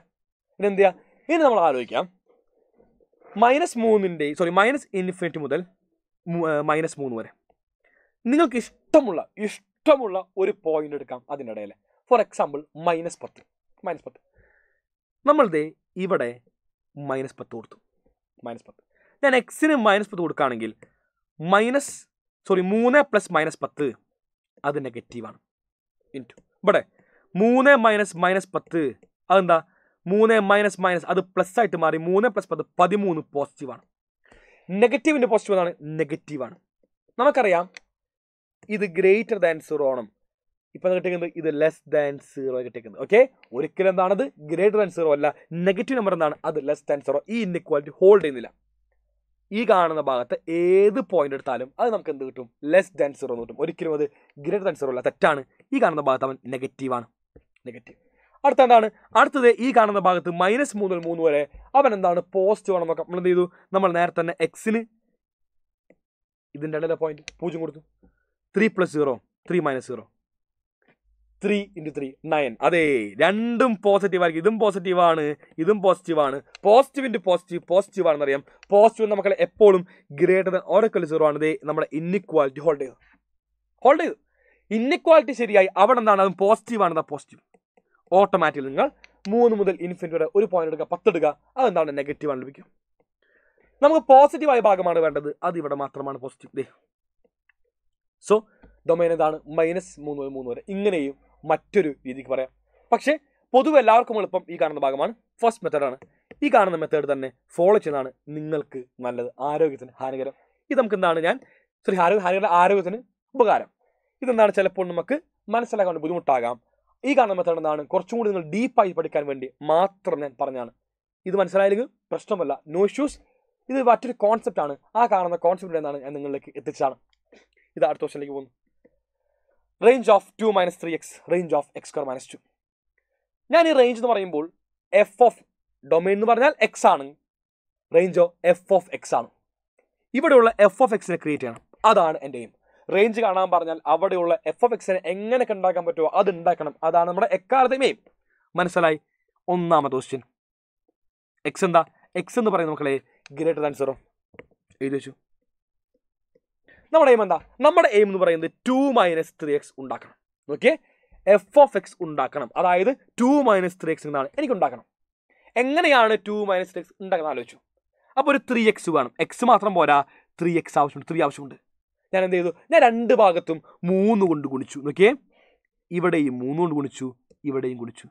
പിന്നെ എന്ത് ചെയ്യുക ഇനി നമ്മൾ ആലോചിക്കാം മൈനസ് മൂന്നിൻ്റെ സോറി മൈനസ് ഇൻഫിനിറ്റി മുതൽ മൈനസ് മൂന്ന് വരെ നിങ്ങൾക്ക് ഇഷ്ടമുള്ള ഇഷ്ടമുള്ള ഒരു പോയിന്റ് എടുക്കാം അതിനിടയിൽ ഫോർ എക്സാമ്പിൾ മൈനസ് പത്ത് മൈനസ് പത്ത് നമ്മളിത് ഇവിടെ മൈനസ് പത്ത് കൊടുത്തു മൈനസ് പത്ത് ഞാൻ എക്സിന് മൈനസ് പത്ത് കൊടുക്കുകയാണെങ്കിൽ മൈനസ് സോറി മൂന്ന് പ്ലസ് മൈനസ് പത്ത് അത് നെഗറ്റീവാണ് ഇൻറ്റു ഇവിടെ മൂന്ന് മൈനസ് മൈനസ് പത്ത് അതെന്താ മൂന്ന് മൈനസ് മൈനസ് അത് പ്ലസ് ആയിട്ട് മാറി മൂന്ന് പ്ലസ് പത്ത് പതിമൂന്ന് പോസിറ്റീവാണ് നെഗറ്റീവിൻ്റെ പോസിറ്റീവ് എന്താണ് നെഗറ്റീവാണ് നമുക്കറിയാം ഇത് ഗ്രേറ്റർ ദാൻ സീറോ ആണ് ഇപ്പം കിട്ടിയിരിക്കുന്നത് ഇത് ലെസ് ദാൻ സീറോ കിട്ടിയിരിക്കുന്നത് ഓക്കെ ഒരിക്കലും എന്താണത് ഗ്രേറ്റർ ദാൻ സീറോ അല്ല നെഗറ്റീവ് നമ്പർ എന്താണ് അത് ലെസ് ദാൻ സീറോ ഈ ഇൻഇക്വാലിറ്റി ഹോൾഡ് ചെയ്യുന്നില്ല ഈ കാണുന്ന ഭാഗത്ത് ഏത് പോയിന്റ് എടുത്താലും അത് നമുക്ക് എന്ത് കിട്ടും ലെസ് ദാൻ സീറോ എന്ന് കിട്ടും ഒരിക്കലും അത് ഗ്രേറ്റർ ദാൻ സീറോ അല്ല തെറ്റാണ് ഈ കാണുന്ന ഭാഗത്ത് അവൻ നെഗറ്റീവാണ് നെഗറ്റീവ് അടുത്ത എന്താണ് അടുത്തത് ഈ കാണുന്ന ഭാഗത്ത് മൈനസ് മൂന്ന് മുതൽ മൂന്ന് വരെ അവൻ എന്താണ് പോസിറ്റീവ് ആണെന്ന് നോക്കാം നമ്മൾ എന്ത് ചെയ്തു നമ്മൾ നേരത്തെ തന്നെ എക്സിന് ഇതിൻ്റെ ഇടയിലെ പോയിന്റ് പൂജ്യം കൊടുത്തു three plus zero three minus zero three into three nine അതെ രണ്ടും പോസിറ്റീവ് ആയിരിക്കും ഇതും പോസിറ്റീവാണ് ഇതും പോസിറ്റീവാണ് പോസിറ്റീവ് ഇൻറ്റു പോസിറ്റീവ് പോസിറ്റീവ് ആണെന്നറിയാം പോസിറ്റീവ് നമുക്ക് എപ്പോഴും ഗ്രേറ്റർ ദാൻ ഓരക്കൽ സീറോ ആണ് ഇതേ നമ്മുടെ ഇന്നിക്വാലിറ്റി ഹോൾഡ് ചെയ്ത് ഹോൾഡ് ചെയ്ത് ഇന്നിക്വാലിറ്റി ശരിയായി അവിടെ എന്താണ് അതും പോസിറ്റീവ് ആണെന്ന പോസിറ്റീവ് ഓട്ടോമാറ്റിക് നിങ്ങൾ മൂന്ന് മുതൽ ഇൻഫിനിറ്റി വരെ ഒരു പോയിന്റ് എടുക്കുക പത്തെടുക്കുക അതെന്താണ് നെഗറ്റീവ് ആണ് ലഭിക്കും നമുക്ക് പോസിറ്റീവായ ഭാഗമാണ് വേണ്ടത് അത് ഇവിടെ മാത്രമാണ് പോസിറ്റീവ് സോ ഡൊമൈൻ എന്താണ് മൈനസ് മൂന്ന് മുതൽ മൂന്ന് വരെ ഇങ്ങനെയും മറ്റൊരു രീതിക്ക് പറയാം പക്ഷേ പൊതുവെ എല്ലാവർക്കും എളുപ്പം ഈ കാണുന്ന ഭാഗമാണ് ഫസ്റ്റ് മെത്തേഡാണ് ഈ കാണുന്ന മെത്തേഡ് തന്നെ ഫോളോ ചെയ്യുന്നതാണ് നിങ്ങൾക്ക് നല്ലത് ആരോഗ്യത്തിന് ഹാനികരം ഇത് നമുക്ക് എന്താണ് ഞാൻ സോറി ആരോഗ്യ ഹാനികരം ആരോഗ്യത്തിന് ഉപകാരം ഇതെന്താണ് ചിലപ്പോൾ നമുക്ക് മനസ്സിലാക്കാൻ ബുദ്ധിമുട്ടാകാം ഈ കാണുന്ന മെത്തേഡ് എന്താണ് കുറച്ചും കൂടി നിങ്ങൾ ഡീപ്പായി പഠിക്കാൻ വേണ്ടി മാത്രം ഞാൻ പറഞ്ഞാണ് ഇത് മനസ്സിലായില്ലെങ്കിൽ പ്രശ്നമല്ല നോ ഇഷ്യൂസ് ഇത് മറ്റൊരു കോൺസെപ്റ്റാണ് ആ കാണുന്ന കോൺസെപ്റ്റ് എന്താണ് ഞാൻ നിങ്ങളിലേക്ക് എത്തിച്ചതാണ് ഇത് അടുത്ത ക്വസ്റ്റിലേക്ക് പോകുന്നു range of two minus three x range of x square minus two ഞാൻ ഈ റേഞ്ച് എന്ന് പറയുമ്പോൾ എഫ് ഓഫ് ഡൊമൈൻ എന്ന് പറഞ്ഞാൽ എക്സ് ആണ് റേഞ്ച് എഫ് ഓഫ് എക്സ് ആണ് ഇവിടെയുള്ള എഫ് ഓഫ് എക്സിനെ ക്രിയേറ്റ് ചെയ്യണം അതാണ് എൻ്റെ എയിം റേഞ്ച് കാണാൻ പറഞ്ഞാൽ അവിടെയുള്ള എഫ് ഓഫ് എക്സിനെ എങ്ങനെയൊക്കെ ഉണ്ടാക്കാൻ പറ്റുമോ അത് ഉണ്ടാക്കണം അതാണ് നമ്മുടെ എക്കാലത്തെയും എയിം മനസ്സിലായി ഒന്നാമത് ക്വസ്റ്റ്യൻ എക്സ് എന്താ എക്സ് എന്ന് പറയുന്ന മക്കളെ ഗ്രേറ്റർ ആൻസറോ എഴുതി വെച്ചു നമ്മുടെ എയിം എന്താ നമ്മുടെ എയിം എന്ന് പറയുന്നത് ടു മൈനസ് ത്രീ എക്സ് ഉണ്ടാക്കണം നോക്കിയേ എഫ് ഓഫ് എക്സ് ഉണ്ടാക്കണം അതായത് ടു മൈനസ് ത്രീ എക്സ് എന്നാണ് എനിക്ക് ഉണ്ടാക്കണം എങ്ങനെയാണ് ടു മൈനസ് ത്രീ എക്സ് ഉണ്ടാക്കുന്നത് ആലോചിച്ചു അപ്പോൾ ഒരു ത്രീ എക്സ് വേണം എക്സ് മാത്രം പോരാ ത്രീ എക്സ് ആവശ്യമുണ്ട് ത്രീ ആവശ്യമുണ്ട് ഞാൻ എന്ത് ചെയ്തു ഞാൻ രണ്ട് ഭാഗത്തും മൂന്ന് കൊണ്ട് ഗുണിച്ചു നോക്കിയേ ഇവിടെയും മൂന്ന് കൊണ്ട് ഗുണിച്ചു ഇവിടെയും ഗുണിച്ചു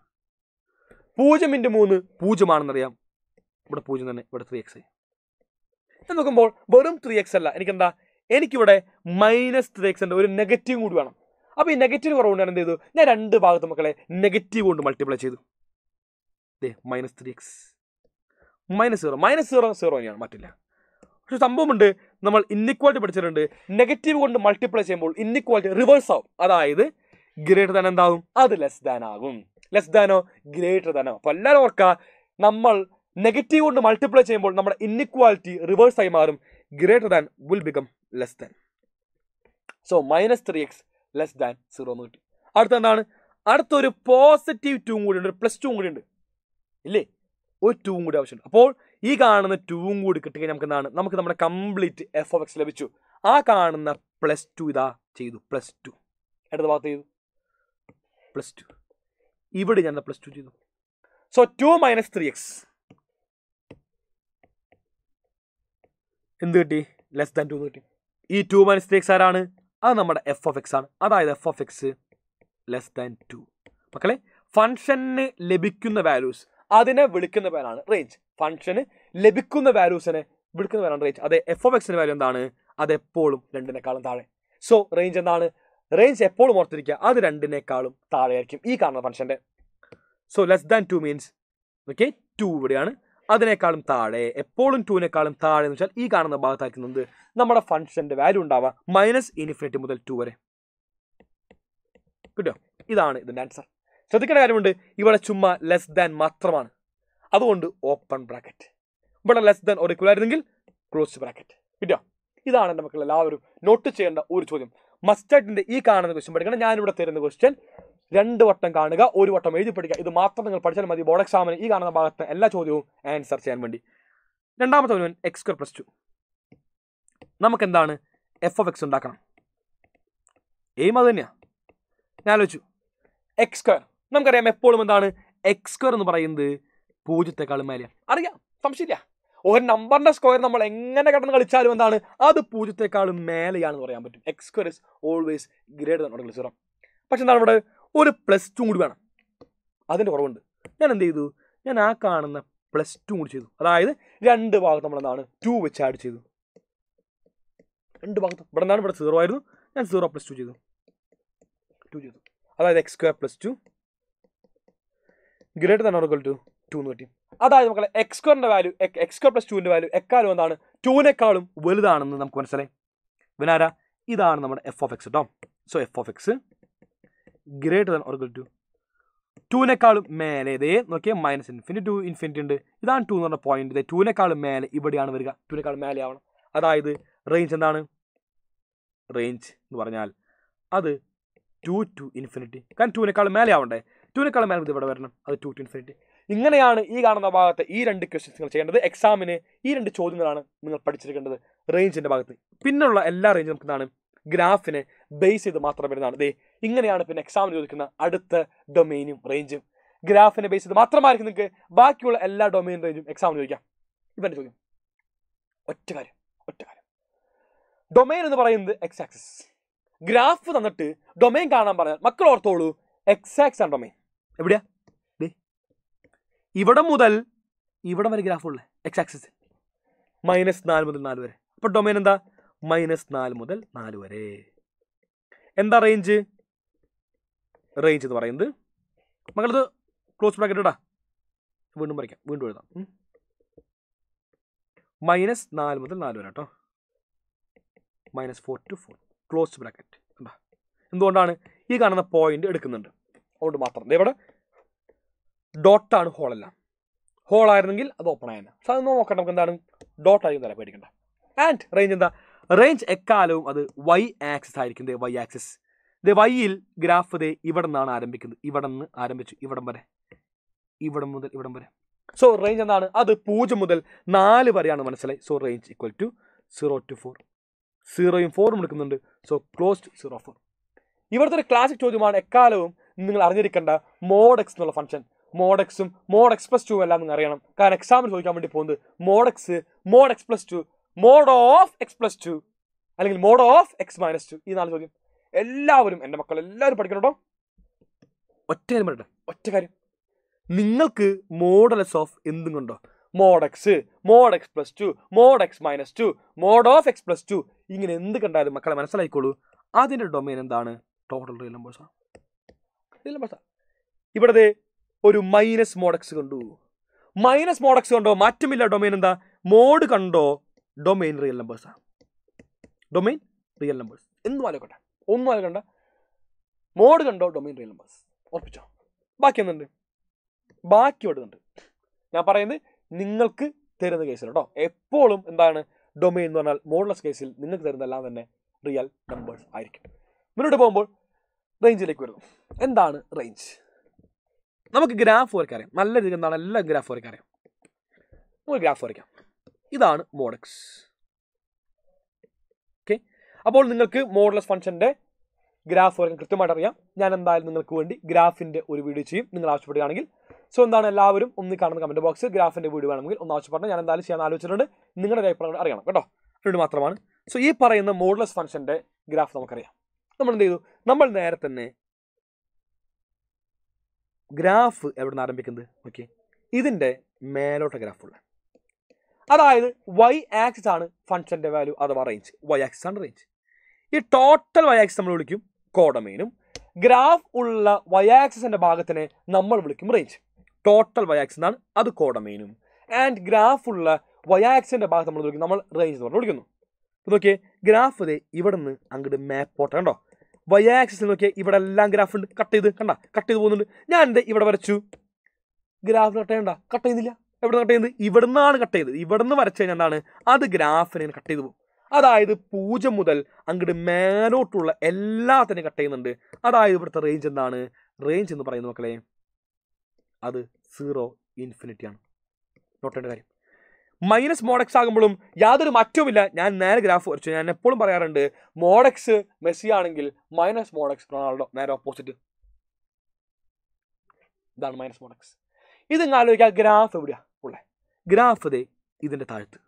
പൂജ്യം ഇൻറ്റു മൂന്ന് പൂജ്യമാണെന്നറിയാം ഇവിടെ പൂജ്യം തന്നെ ഇവിടെ ത്രീ എക്സ് എന്ന് നോക്കുമ്പോൾ വെറും ത്രീ എക്സ് അല്ല എനിക്കെന്താ എനിക്കിവിടെ മൈനസ് ത്രീ എക്സ് ഉണ്ട് ഒരു നെഗറ്റീവ് കൂടി വേണം അപ്പോൾ ഈ നെഗറ്റീവ് കുറവുകൊണ്ട് ഞാൻ എന്ത് ചെയ്തു ഞാൻ രണ്ട് ഭാഗത്ത് മക്കളെ നെഗറ്റീവ് കൊണ്ട് മൾട്ടിപ്ലൈ ചെയ്തു ദേ minus three x minus zero minus zero zero തന്നെയാണ് മാറ്റില്ല പക്ഷെ സംഭവമുണ്ട് നമ്മൾ ഇന്നിക്വാളിറ്റി പഠിച്ചിട്ടുണ്ട് നെഗറ്റീവ് കൊണ്ട് മൾട്ടിപ്ലൈ ചെയ്യുമ്പോൾ ഇന്നിക്വാളിറ്റി റിവേഴ്സ് ആവും അതായത് ഗ്രേറ്റർ ദാൻ എന്താകും അത് ലെസ് ദാൻ ആകും ലെസ് ദാനോ ഗ്രേറ്റർ ദാനോ അപ്പോൾ എല്ലാവരും ഓർക്കുക നമ്മൾ നെഗറ്റീവ് കൊണ്ട് മൾട്ടിപ്ലൈ ചെയ്യുമ്പോൾ നമ്മുടെ ഇന്നിക്വാലിറ്റി റിവേഴ്സ് ആയി മാറും greater than will become less than so minus three x less than zero എന്ന് കിട്ടി അടുത്ത എന്താണ് അടുത്തൊരു പോസിറ്റീവ് ടൂ കൂടി ഉണ്ട് ഒരു പ്ലസ് ടൂ കൂടി ഉണ്ട് ഇല്ലേ ഒരു ടൂ കൂടി ആവശ്യമുണ്ട് അപ്പോൾ ഈ കാണുന്ന ടൂവും കൂടി കിട്ടുകയും നമുക്ക് എന്താണ് നമുക്ക് നമ്മുടെ കംപ്ലീറ്റ് എഫ് ഓഫ് എക്സ് ലഭിച്ചു ആ കാണുന്ന പ്ലസ് ടു ഇതാ ചെയ്തു പ്ലസ് ടു എടുത്ത ഭാഗത്ത് ചെയ്തു പ്ലസ് ടു ഇവിടെ ഞാൻ പ്ലസ് ടു ചെയ്തു so two minus three x എന്ത് കിട്ടി ലെസ് ദാൻ ടു കിട്ടി ഈ ടു മൈനസ് ത്രീ എക്സ് ആരാണ് അത് നമ്മുടെ എഫ് ഓഫ് എക്സ് ആണ് അതായത് f of x less than two മക്കളെ ഫംഗ്ഷന് ലഭിക്കുന്ന വാല്യൂസ് അതിനെ വിളിക്കുന്ന പേരാണ് റേഞ്ച് ഫംഗ്ഷന് ലഭിക്കുന്ന വാല്യൂസിനെ വിളിക്കുന്ന പേരാണ് റേഞ്ച് അതെ എഫ് ഓഫ് എക്സിൻ്റെ വാല്യൂ എന്താണ് അത് എപ്പോഴും രണ്ടിനേക്കാളും താഴെ സോ റേഞ്ച് എന്താണ് റേഞ്ച് എപ്പോഴും ഓർത്തിരിക്കുക അത് രണ്ടിനേക്കാളും താഴെയായിരിക്കും ഈ കാണുന്ന ഫംഗ്ഷൻ്റെ so less than two means okay two ഇവിടെയാണ് അതിനേക്കാളും താഴെ എപ്പോഴും ടൂവിനേക്കാളും താഴെ എന്ന് വെച്ചാൽ ഈ കാണുന്ന ഭാഗത്താക്കുന്നത് നമ്മുടെ ഫംഗ്ഷന്റെ വാല്യൂ ഉണ്ടാവുക മൈനസ് ഇൻഫിനിറ്റി മുതൽ ടു വരെ കിട്ടോ ഇതാണ് ഇതിൻ്റെ ആൻസർ ശ്രദ്ധിക്കേണ്ട കാര്യമുണ്ട് ഇവിടെ ചുമ്മാ ലെസ് ദാൻ മാത്രമാണ് അതുകൊണ്ട് ഓപ്പൺ ബ്രാക്കറ്റ് ഇവിടെ ലെസ് ദാൻ ഒരു ക്ലോസ് ബ്രാക്കറ്റ് കിട്ടോ ഇതാണ് എൻ്റെ മക്കൾ എല്ലാവരും നോട്ട് ചെയ്യേണ്ട ഒരു ചോദ്യം മസ്റ്റാർട്ടിൻ്റെ ഈ കാണുന്ന ക്വസ്റ്റ്യൻ പഠിക്കണം ഞാനിവിടെ തരുന്ന ക്വസ്റ്റ്യൻ രണ്ട് വട്ടം കാണുക ഒരു വട്ടം എഴുതി പഠിക്കുക ഇത് മാത്രം നിങ്ങൾ പഠിച്ചാൽ മതി ബോർഡ് എക്സാമിന് ഈ കാണുന്ന ഭാഗത്ത് എല്ലാ ചോദ്യവും ആൻസർ ചെയ്യാൻ വേണ്ടി രണ്ടാമത്തെ ഒരു എക്സ് സ്ക്വയർ പ്ലസ് ടു എന്താണ് എഫ് ഓഫ് എക്സ് ഉണ്ടാക്കണം എയിം അത് തന്നെയാണ് ഞാൻ ആലോചിച്ചു എക്സ് സ്ക്വയർ നമുക്കറിയാം എപ്പോഴും എന്താണ് എക്സ് സ്ക്വയർ എന്ന് പറയുന്നത് പൂജ്യത്തെക്കാളും മേലെയാണ് അറിയാം സംശയമില്ല ഒരു നമ്പറിന്റെ സ്ക്വയർ നമ്മൾ എങ്ങനെ കിടന്ന് കളിച്ചാലും എന്താണ് അത് പൂജ്യത്തെക്കാളും മേലെയാണെന്ന് പറയാൻ പറ്റും x square is always greater than zero പക്ഷെ എന്താണ് ഇവിടെ ഒരു പ്ലസ് ടു കൂടി വേണം അതിൻ്റെ കുറവുണ്ട് ഞാൻ എന്ത് ചെയ്തു ഞാൻ ആ കാണുന്ന പ്ലസ് ടു കൂടി ചെയ്തു അതായത് രണ്ട് ഭാഗത്ത് നമ്മൾ എന്താണ് ടു വെച്ച് ആഡ് ചെയ്തു രണ്ട് ഭാഗത്ത് ഇവിടെ എന്താണ് ഇവിടെ സീറോ ആയിരുന്നു ഞാൻ സീറോ പ്ലസ് ടു ചെയ്തു ടു ചെയ്തു അതായത് x square plus two greater തന്നെ ഓർക്കൽ ടു ടു എന്ന് പറ്റി അതായത് മക്കളെ എക്സ് സ്ക്വയറിൻ്റെ വാല്യൂ എക്സ് സ്ക്വയർ പ്ലസ് ടുവിൻ്റെ വാല്യൂ എക്കാലും എന്താണ് ടുവിനേക്കാളും വലുതാണെന്ന് നമുക്ക് മനസ്സിലായി വിനാര ഇതാണ് നമ്മുടെ എഫ് ഓഫ് എക്സ് കേട്ടോ so f of x greater than or equal two ടൂനേക്കാളും മേലെ ഇതേ നോക്കിയാൽ മൈനസ് ഇൻഫിനിറ്റി ടു ഇൻഫിനിറ്റി ഉണ്ട് ഇതാണ് ടു എന്ന് പറഞ്ഞ പോയിന്റ് ഇതേ ടൂനേക്കാളും മേലെ ഇവിടെയാണ് വരിക ടൂനേക്കാളും മേലെ ആവണം അതായത് റേഞ്ച് എന്താണ് റേഞ്ച് എന്ന് പറഞ്ഞാൽ അത് ടു ടു ഇൻഫിനിറ്റി കാരണം ടൂനേക്കാളും മേലെ ആവണ്ടേ ടൂനേക്കാളും മേലെ ഇത് ഇവിടെ വരണം അത് ടു ടു ഇൻഫിനിറ്റി ഇങ്ങനെയാണ് ഈ കാണുന്ന ഭാഗത്ത് ഈ രണ്ട് ക്വസ്റ്റ്യൻസ് നിങ്ങൾ ചെയ്യേണ്ടത് എക്സാമിന് ഈ രണ്ട് ചോദ്യങ്ങളാണ് നിങ്ങൾ പഠിച്ചിരിക്കേണ്ടത് റേഞ്ചിൻ്റെ ഭാഗത്ത് പിന്നെയുള്ള എല്ലാ റേഞ്ചും നമുക്ക് എന്താണ് ഗ്രാഫിനെ ബേസ് ചെയ്ത് മാത്രം വരുന്നതാണ് ദേ ഇങ്ങനെയാണ് പിന്നെ എക്സാമിന് ചോദിക്കുന്ന അടുത്ത ഡൊമൈനും റേഞ്ചും ഗ്രാഫിനെ ബേസ് ചെയ്ത് മാത്രമായിരിക്കും നിങ്ങൾക്ക് ബാക്കിയുള്ള എല്ലാ ഡൊമെയിൻ റേഞ്ചും എക്സാമിന് ചോദിക്കാം ഇവൻ്റെ ചോദ്യം ഒറ്റ കാര്യം ഒറ്റ കാര്യം ഡൊമൈൻ എന്ന് പറയുന്നത് എക്സ് ആക്സിസ് ഗ്രാഫ് തന്നിട്ട് ഡൊമൈൻ കാണാൻ പറഞ്ഞാൽ മക്കൾ ഓർത്തോളൂ എക്സ് ആക്സ് ആണ് ഡൊമൈൻ എവിടെയാ ഇവിടെ മുതൽ ഇവിടം വരെ ഗ്രാഫ് ഉള്ളത് എക്സ് ആക്സിസ് മൈനസ് നാല് മുതൽ നാല് വരെ അപ്പോൾ ഡൊമൈൻ എന്താ മൈനസ് നാല് മുതൽ നാല് വരെ എന്താ റേഞ്ച് റേഞ്ച് എന്ന് പറയുന്നത് മകളത് ക്ലോസ് ബ്രാക്കറ്റ് ഇടാ വീണ്ടും വരയ്ക്കാം വീണ്ടും എഴുതാം മൈനസ് നാല് മുതൽ നാല് വരെ കേട്ടോ minus four to four close bracket എന്താ എന്തുകൊണ്ടാണ് ഈ കാണുന്ന പോയിന്റ് എടുക്കുന്നുണ്ട് അതുകൊണ്ട് മാത്രം ഇവിടെ ഡോട്ടാണ് ഹോളെല്ലാം ഹോളായിരുന്നെങ്കിൽ അത് ഓപ്പൺ ആയിരുന്നു സാധനം അത് നോക്കട്ടെ നമുക്ക് എന്താണ് ഡോട്ടായിരിക്കും തരാം പേടിക്കണ്ട ആൻഡ് റേഞ്ച് എന്താ റേഞ്ച് എക്കാലവും അത് വൈ ആക്സിസ് ആയിരിക്കും ദേ വൈ ആക്സിസ് ദേ വൈയിൽ ഗ്രാഫ് ദേ ഇവിടെ നിന്നാണ് ആരംഭിക്കുന്നത് ഇവിടെ നിന്ന് ആരംഭിച്ചു ഇവിടം വരെ ഇവിടം മുതൽ ഇവിടം വരെ സോ റേഞ്ച് എന്താണ് അത് പൂജ്യം മുതൽ നാല് വരെയാണ് മനസ്സിലായി so range equal to zero to four സീറോയും ഫോറും എടുക്കുന്നുണ്ട് സോ ക്ലോസ്ഡ് സീറോ ഫോർ ഇവിടുത്തെ ഒരു ക്ലാസിക് ചോദ്യമാണ് എക്കാലവും നിങ്ങൾ അറിഞ്ഞിരിക്കേണ്ട മോഡെക്സ് എന്നുള്ള ഫംഗ്ഷൻ മോഡെക്സും മോഡ് എക്സ് പ്ലസ് ടു എല്ലാം നിങ്ങൾ അറിയണം കാരണം എക്സാമിന് ചോദിക്കാൻ വേണ്ടി പോകുന്നത് mod x mod x plus two mod of x plus two അല്ലെങ്കിൽ mod of x minus two ഈ നാല് ചോദ്യം എല്ലാവരും എൻ്റെ മക്കൾ എല്ലാവരും പഠിക്കണം ഒറ്റ കാര്യം പറയട്ടെ ഒറ്റ കാര്യം നിങ്ങൾക്ക് മോഡലസ് ഓഫ് എന്തും കൊണ്ടോ mod x mod x plus two mod x minus two mod of x plus two ഇങ്ങനെ എന്ത് കണ്ടാലും മക്കളെ മനസ്സിലായിക്കോളൂ അതിൻ്റെ ഡൊമൈൻ എന്താണ് ടോട്ടൽ റിയൽ നമ്പേഴ്സാണ് റിയൽ നമ്പേഴ്സാണ് ഇവിടെ ഒരു മൈനസ് മോഡക്സ് കണ്ടു മൈനസ് മോഡക്സ് കണ്ടോ മാറ്റമില്ല ഡൊമൈൻ എന്താ മോഡ് കണ്ടോ ഡൊമൈൻ റിയൽ നമ്പേഴ്സാണ് ഡൊമൈൻ റിയൽ നമ്പേഴ്സ് എന്നും ആലോക്കട്ടെ ഒന്നും ആലോക്കണ്ട മോഡ് കണ്ടോ ഡൊമൈൻ റിയൽ നമ്പേഴ്സ് ഉറപ്പിച്ചോ ബാക്കി എന്തുണ്ട് ബാക്കി എടുക്കുന്നുണ്ട് ഞാൻ പറയുന്നത് നിങ്ങൾക്ക് തരുന്ന കേസിൽ കേട്ടോ എപ്പോഴും എന്താണ് ഡൊമൈൻ എന്ന് പറഞ്ഞാൽ മോഡ്ലസ് കേസിൽ നിങ്ങൾക്ക് തരുന്നതെല്ലാം തന്നെ റിയൽ നമ്പേഴ്സ് ആയിരിക്കും മുന്നോട്ട് പോകുമ്പോൾ റേഞ്ചിലേക്ക് വരുന്നു എന്താണ് റേഞ്ച് നമുക്ക് ഗ്രാഫ് വരയ്ക്കറിയാം നല്ല രീതിയിൽ എന്താണ് എല്ലാ ഗ്രാഫ് വരയ്ക്കറിയാം നമുക്ക് ഗ്രാഫ് വരയ്ക്കാം ഇതാണ് മോഡക്സ് ഓക്കെ അപ്പോൾ നിങ്ങൾക്ക് മോഡലസ് ഫംഗ്ഷൻ്റെ ഗ്രാഫ് വരെ കൃത്യമായിട്ട് അറിയാം ഞാൻ എന്തായാലും നിങ്ങൾക്ക് വേണ്ടി ഗ്രാഫിൻ്റെ ഒരു വീഡിയോ ചെയ്യും നിങ്ങൾ ആവശ്യപ്പെടുകയാണെങ്കിൽ സോ എന്താണ് എല്ലാവരും ഒന്ന് കാണുന്ന കമൻറ്റ് ബോക്സ് ഗ്രാഫിൻ്റെ വീഡിയോ വേണമെങ്കിൽ ഒന്ന് ആവശ്യപ്പെടണം ഞാൻ എന്തായാലും ചെയ്യാൻ ആലോചിച്ചിട്ടുണ്ട് നിങ്ങളുടെ അഭിപ്രായം അറിയണം കേട്ടോ രണ്ട് മാത്രമാണ് സോ ഈ പറയുന്ന മോഡലസ് ഫംഗ്ഷൻ്റെ ഗ്രാഫ് നമുക്കറിയാം നമ്മൾ എന്ത് ചെയ്തു നമ്മൾ നേരെ തന്നെ ഗ്രാഫ് എവിടെ നിന്ന് ആരംഭിക്കുന്നത് ഓക്കെ ഇതിൻ്റെ മേലോട്ട ഗ്രാഫുള്ള അതായത് വൈ ആക്സിസ് ആണ് ഫംഗ്ഷൻ്റെ വാല്യൂ അഥവാ റേഞ്ച് വൈ ആക്സിസ് ആണ് റേഞ്ച് ഈ ടോട്ടൽ വൈ ആക്സിസ് നമ്മൾ വിളിക്കും കോഡമേനും ഗ്രാഫ് ഉള്ള വൈ ആക്സിസിൻ്റെ ഭാഗത്തിനെ നമ്മൾ വിളിക്കും റേഞ്ച് ടോട്ടൽ വൈ ആക്സിസ് ആണ് അത് കോഡമേനും ആൻഡ് ഗ്രാഫ് ഉള്ള വൈ ആക്സിൻ്റെ ഭാഗത്ത് നമ്മൾ വിളിക്കും നമ്മൾ റേഞ്ച് എന്ന് വിളിക്കുന്നു നോക്കിയേ ഗ്രാഫ് ഇതേ ഇവിടെ നിന്ന് അങ്ങോട്ട് മാപ്പ് ഓട്ടം കണ്ടോ വൈ ആക്സിസ് നോക്കിയാൽ ഇവിടെ എല്ലാം ഗ്രാഫ് ഉണ്ട് കട്ട് ചെയ്ത് കണ്ട കട്ട് ചെയ്ത് പോകുന്നുണ്ട് ഞാൻ എന്തേ ഇവിടെ വരച്ചു ഗ്രാഫ് കട്ട് ചെയ്യണ്ട കട്ട് ചെയ്യുന്നില്ല എവിടെ കട്ട് ചെയ്യുന്നത് ഇവിടുന്നാണ് കട്ട് ചെയ്തത് ഇവിടുന്ന് വരച്ചു കഴിഞ്ഞാൽ എന്താണ് അത് ഗ്രാഫിനെ കട്ട് ചെയ്തു പോകും അതായത് പൂജ്യം മുതൽ അങ്ങോട്ട് മേലോട്ടുള്ള എല്ലാത്തിനും കട്ട് ചെയ്യുന്നുണ്ട് അതായത് ഇവിടുത്തെ റേഞ്ച് എന്താണ് റേഞ്ച് എന്ന് പറയുന്നത് മക്കളെ അത് സീറോ ഇൻഫിനിറ്റി ആണ് നോട്ടേണ്ട കാര്യം മൈനസ് മോഡക്സ് ആകുമ്പോഴും യാതൊരു മാറ്റവുമില്ല ഞാൻ നേരെ ഗ്രാഫ് വരച്ചു ഞാൻ എപ്പോഴും പറയാറുണ്ട് മോഡക്സ് മെസ്സി ആണെങ്കിൽ മൈനസ് മോഡക്സ് റൊണാൾഡോ നേരെ ഓപ്പോസിറ്റ് ഇതാണ് മൈനസ് മോഡക്സ് ഇത് ആലോചിക്കാം ഗ്രാഫ് എവിടെയാണ് ഗ്രാഫ് ദേ ഇതിൻ്റെ താഴത്ത്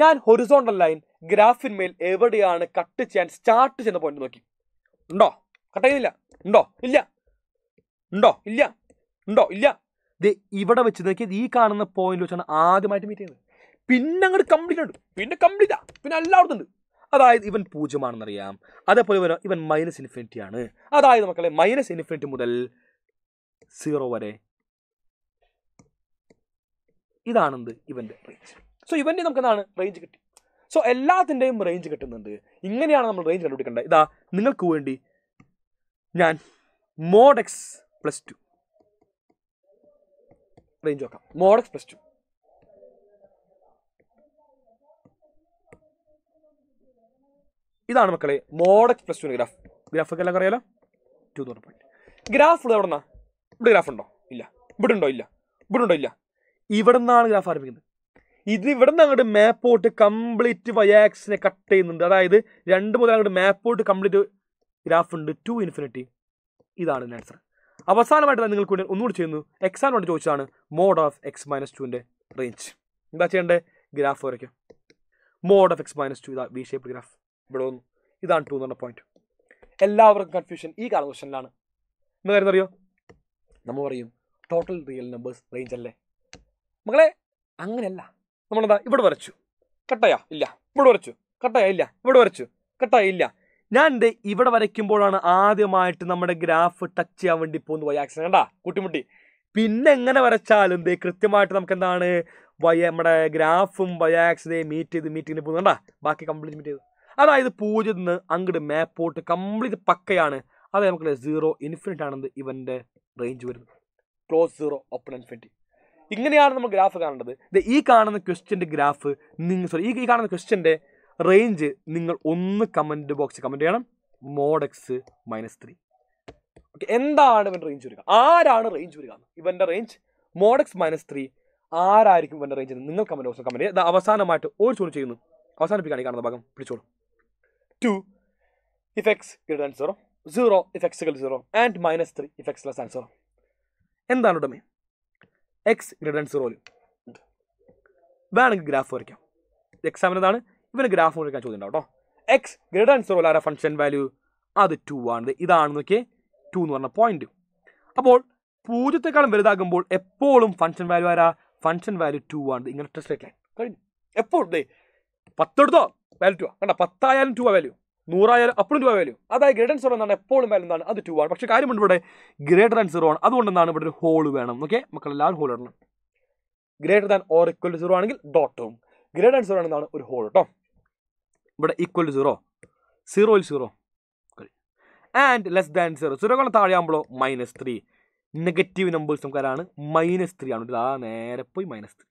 ഞാൻ ഹൊറിസോണ്ടൽ ലൈൻ ഗ്രാഫിന്മേൽ എവിടെയാണ് കട്ട് ചെയ്യാൻ സ്റ്റാർട്ട് ചെയ്യുന്ന പോയിന്റ് നോക്കി ഉണ്ടോ കട്ട് ചെയ്യുന്നില്ല ഉണ്ടോ ഇല്ല ഉണ്ടോ ഇല്ല ഉണ്ടോ ഇല്ല ദേ ഇവിടെ വെച്ച് നോക്കിയത് ഈ കാണുന്ന പോയിന്റ് വെച്ചാണ് ആദ്യമായിട്ട് മീറ്റ് ചെയ്യുന്നത് പിന്നെ അങ്ങോട്ട് കംപ്ലീറ്റ് ഉണ്ട് പിന്നെ കംപ്ലീറ്റ് പിന്നെ എല്ലായിടത്തും ഉണ്ട് അതായത് ഇവൻ പൂജ്യമാണെന്നറിയാം അതേപോലെ വരും ഇവൻ മൈനസ് ഇൻഫിനിറ്റി ആണ് അതായത് മക്കളെ മൈനസ് ഇൻഫിനിറ്റി മുതൽ സീറോ വരെ ഇതാണെന്ത് ഇവൻ്റെ റേഞ്ച് സോ ഇവൻ്റെ നമുക്ക് എന്താണ് റേഞ്ച് കിട്ടി സോ എല്ലാത്തിൻ്റെയും റേഞ്ച് കിട്ടുന്നുണ്ട് ഇങ്ങനെയാണ് നമ്മൾ റേഞ്ച് കണ്ടുപിടിക്കേണ്ടത് ഇതാ നിങ്ങൾക്ക് വേണ്ടി ഞാൻ മോഡെക്സ് പ്ലസ് ടു റേഞ്ച് നോക്കാം മോഡെക്സ് പ്ലസ് ടു ഇതാണ് മക്കളെ mod x plus two graph graph ഒക്കെ എല്ലാം അറിയാലോ ടു എന്ന് ഗ്രാഫ് ഇവിടെ എവിടെന്നാ ഇവിടെ ഗ്രാഫ് ഉണ്ടോ ഇല്ല ഇവിടെ ഉണ്ടോ ഇല്ല ഇവിടെ ഉണ്ടോ ഇല്ല ഇവിടെ നിന്നാണ് ഗ്രാഫ് ആരംഭിക്കുന്നത് ഇത് ഇവിടെ നിന്ന് അങ്ങോട്ട് മാപ്പോട്ട് കംപ്ലീറ്റ് വയാക്സിനെ കട്ട് ചെയ്യുന്നുണ്ട് അതായത് രണ്ട് മുതൽ അങ്ങോട്ട് മാപ്പോട്ട് കംപ്ലീറ്റ് ഗ്രാഫ് ഉണ്ട് ടു ഇൻഫിനിറ്റി ഇതാണ് ആൻസർ അവസാനമായിട്ട് നിങ്ങൾക്ക് വേണ്ടി ഒന്നുകൂടി ചെയ്യുന്നു എക്സാൻ വേണ്ടി ചോദിച്ചതാണ് മോഡ് ഓഫ് എക്സ് മൈനസ് ടുവിൻ്റെ റേഞ്ച് എന്താ ചെയ്യേണ്ടത് ഗ്രാഫ് വരയ്ക്കാം mod of x minus two ഇതാ വി ഷേപ്പ് ഗ്രാഫ് ഇവിടെ വന്നു ഇതാണ് ടു എന്ന് പറഞ്ഞ പോയിന്റ് എല്ലാവർക്കും കൺഫ്യൂഷൻ ഈ കാണുന്ന ക്വസ്റ്റനിലാണ് എന്താ കാര്യം അറിയോ നമ്മൾ പറയും ടോട്ടൽ റിയൽ നമ്പേഴ്സ് റേഞ്ച് അല്ലേ മകളെ അങ്ങനെയല്ല നമ്മളെന്താ ഇവിടെ വരച്ചു കട്ടയാ ഇല്ല ഇവിടെ വരച്ചു കട്ടയാ ഇല്ല ഇവിടെ വരച്ചു കട്ടയാ ഇല്ല ഞാൻ എന്ത് ഇവിടെ വരയ്ക്കുമ്പോഴാണ് ആദ്യമായിട്ട് നമ്മുടെ ഗ്രാഫ് ടച്ച് ചെയ്യാൻ വേണ്ടി പോകുന്ന വൈ ആക്സിഡൻ കണ്ടാ കുട്ടിമുട്ടി പിന്നെ എങ്ങനെ വരച്ചാലും ദേ കൃത്യമായിട്ട് നമുക്ക് എന്താണ് വൈ നമ്മുടെ ഗ്രാഫും വൈ ആക്സിനെയും മീറ്റ് ചെയ്ത് മീറ്റ് ചെയ്ത് കണ്ടാ ബാക്കി കംപ്ലീറ്റ് മീറ്റ് ചെയ്ത് അതായത് പൂജ്യത്തിൽ നിന്ന് അങ്ങോട്ട് മാപ്പോട്ട് കംപ്ലീറ്റ് പക്കയാണ് അതായത് നമുക്ക് സീറോ ഇൻഫിനിറ്റ് ആണെന്ന് ഇവൻ്റെ റേഞ്ച് വരുന്നത് ക്ലോസ് സീറോ ഓപ്പൺ ഇൻഫിനിറ്റി ഇങ്ങനെയാണ് നമ്മൾ ഗ്രാഫ് കാണേണ്ടത് ഈ കാണുന്ന ക്വസ്റ്റ്യൻ്റെ ഗ്രാഫ് നിങ്ങൾ സോറി ഈ കാണുന്ന ക്വസ്റ്റ്യൻ്റെ റേഞ്ച് നിങ്ങൾ ഒന്ന് കമൻറ്റ് ബോക്സ് കമൻറ്റ് ചെയ്യണം എക്സ് മൈനസ് ത്രീ ഓക്കെ എന്താണ് ഇവൻ്റെ റേഞ്ച് വരിക ആരാണ് റേഞ്ച് വരിക ഇവൻ്റെ റേഞ്ച് എക്സ് മൈനസ് ത്രീ ആരായിരിക്കും ഇവൻ്റെ റേഞ്ച് നിങ്ങൾ കമൻറ്റ് ബോക്സ് കമൻറ്റ് ചെയ്യുക അവസാനമായിട്ട് ഒരു ചോദ്യം ചെയ്യുന്നു അവസാനിപ്പിക്കുകയാണ് ഈ കാണുന്ന ഭാഗം പിടിച്ചോളൂ two if x greater zero zero if എക്സുകൾ zero and minus three if x less than zero എന്താണ് ഉടമേ എക്സ് ഗ്രഡൻ സീറോയിൽ വേണമെങ്കിൽ ഗ്രാഫ് വരയ്ക്കാം എക്സാമിന് എന്താണ് ഇവന് ഗ്രാഫ് വരയ്ക്കാൻ ചോദ്യം ഉണ്ടാവും കേട്ടോ എക്സ് ഗ്രഡൻ ദാൻ സീറോയിൽ ആരാ ഫംഗ്ഷൻ വാല്യൂ അത് ടു ആണ് ഇതാണ് നോക്കിയേ ടു എന്ന് പറഞ്ഞ പോയിന്റ് അപ്പോൾ പൂജ്യത്തെക്കാളും വലുതാകുമ്പോൾ എപ്പോഴും ഫംഗ്ഷൻ വാല്യൂ ആരാ ഫംഗ്ഷൻ വാല്യൂ ടു ആണ് ഇങ്ങനെ ടെസ്റ്റ് ലൈൻ കഴിഞ്ഞു എപ്പോഴും പത്തെടുത്തോ വാല്യൂ ടു ആ കണ്ട പത്തായാലും ടു ആ വാല്യൂ നൂറായാലും അപ്പോഴും രൂപ വാല്യൂ അതായത് ഗ്രേറ്റർ സീറോ എന്നാണ് എപ്പോഴും വാല്യൂ എന്താണ് അത് ടു ആണ് പക്ഷേ കാര്യമുണ്ട് ഇവിടെ ഗ്രേറ്റർ ആൻഡ് സീറോ ആണ് അതുകൊണ്ട് എന്താണ് ഇവിടെ ഒരു ഹോൾ വേണം ഓക്കെ മക്കൾ എല്ലാവരും ഹോൾ ഇടണം greater than or equal to zero ആണെങ്കിൽ ഡോട്ടും ഗ്രേറ്റർ ആൻഡ് സീറോ ആണെന്നാണ് ഒരു ഹോൾ കേട്ടോ ഇവിടെ ഈക്വൽ ടു സീറോ സീറോയിൽ zero and less than zero സീറോക്കാണ് താഴെയാകുമ്പോഴോ മൈനസ് ത്രീ നെഗറ്റീവ് നമ്പേഴ്സ് നമുക്കാരാണ് മൈനസ് ത്രീ ആണ് ആ നേരെ പോയി minus three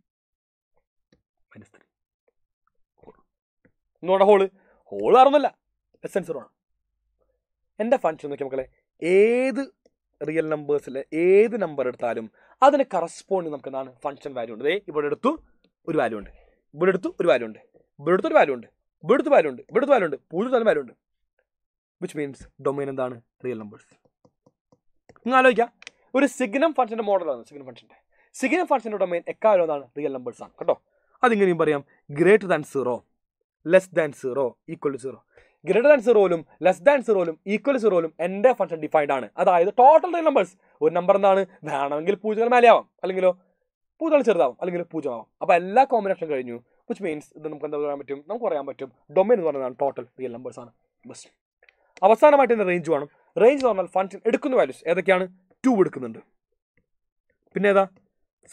minus three hole hole hole അറിഞ്ഞല്ല ലെസ് ആൻഡ് സീറോ ആണ് എൻ്റെ ഫങ്ഷൻ നോക്കി മക്കളെ ഏത് റിയൽ നമ്പേഴ്സിൽ ഏത് നമ്പർ എടുത്താലും അതിന് കറസ്പോണ്ട് നമുക്ക് എന്താണ് ഫങ്ഷൻ വാല്യൂ ഉണ്ട് ഇവിടെ എടുത്തു ഒരു വാല്യൂ ഉണ്ട് ഇവിടെ എടുത്തു ഒരു വാല്യൂ ഉണ്ട് ഇവിടെ എടുത്തൊരു വാല്യൂ ഉണ്ട് ഇവിടെ എടുത്ത് വാല്യൂ ഉണ്ട് ഇവിടെ വാല്യൂ ഉണ്ട് പൂജ്യം തന്നെ വാല്യൂ ഉണ്ട് വിച്ച് മീൻസ് ഡൊമൈൻ എന്താണ് റിയൽ നമ്പേഴ്സ് നിങ്ങൾ ആലോചിക്കുക ഒരു സിഗ്നം ഫങ്ഷൻ്റെ മോഡലാണ് സിഗ്നം ഫങ്ഷൻ്റെ സിഗ്നം ഫങ്ഷൻ്റെ ഡൊമൈൻ എക്കാലം എന്താണ് റിയൽ നമ്പേഴ്സ് ആണ് കേട്ടോ അതിങ്ങനെയും പറയാം greater than zero less than zero equal to zero greater than സീറോയിലും ലെസ് ദാൻ സീറോയിലും ഈക്വൽ സീറോയിലും എൻ്റെ ഫംഗ്ഷൻ ഡിഫൈൻഡ് ആണ് അതായത് ടോട്ടൽ റിയൽ നമ്പേഴ്സ് ഒരു നമ്പർ എന്താണ് വേണമെങ്കിൽ പൂജ്യങ്ങൾ മേലെയാവാം അല്ലെങ്കിലോ പൂജ്യങ്ങൾ ചെറുതാവും അല്ലെങ്കിൽ പൂജ്യമാവാം അപ്പോൾ എല്ലാ കോമ്പിനേഷൻ കഴിഞ്ഞു വിച്ച് മീൻസ് ഇത് നമുക്ക് എന്താ പറയാൻ പറ്റും നമുക്ക് പറയാൻ പറ്റും ഡൊമൈൻ എന്ന് പറയുന്നതാണ് ടോട്ടൽ റിയൽ നമ്പേഴ്സ് ആണ് ബസ് അവസാനമായിട്ട് എൻ്റെ റേഞ്ച് വേണം റേഞ്ച് എന്ന് പറഞ്ഞാൽ ഫംഗ്ഷൻ എടുക്കുന്ന വാല്യൂസ് ഏതൊക്കെയാണ് ടു എടുക്കുന്നുണ്ട് പിന്നെ ഏതാ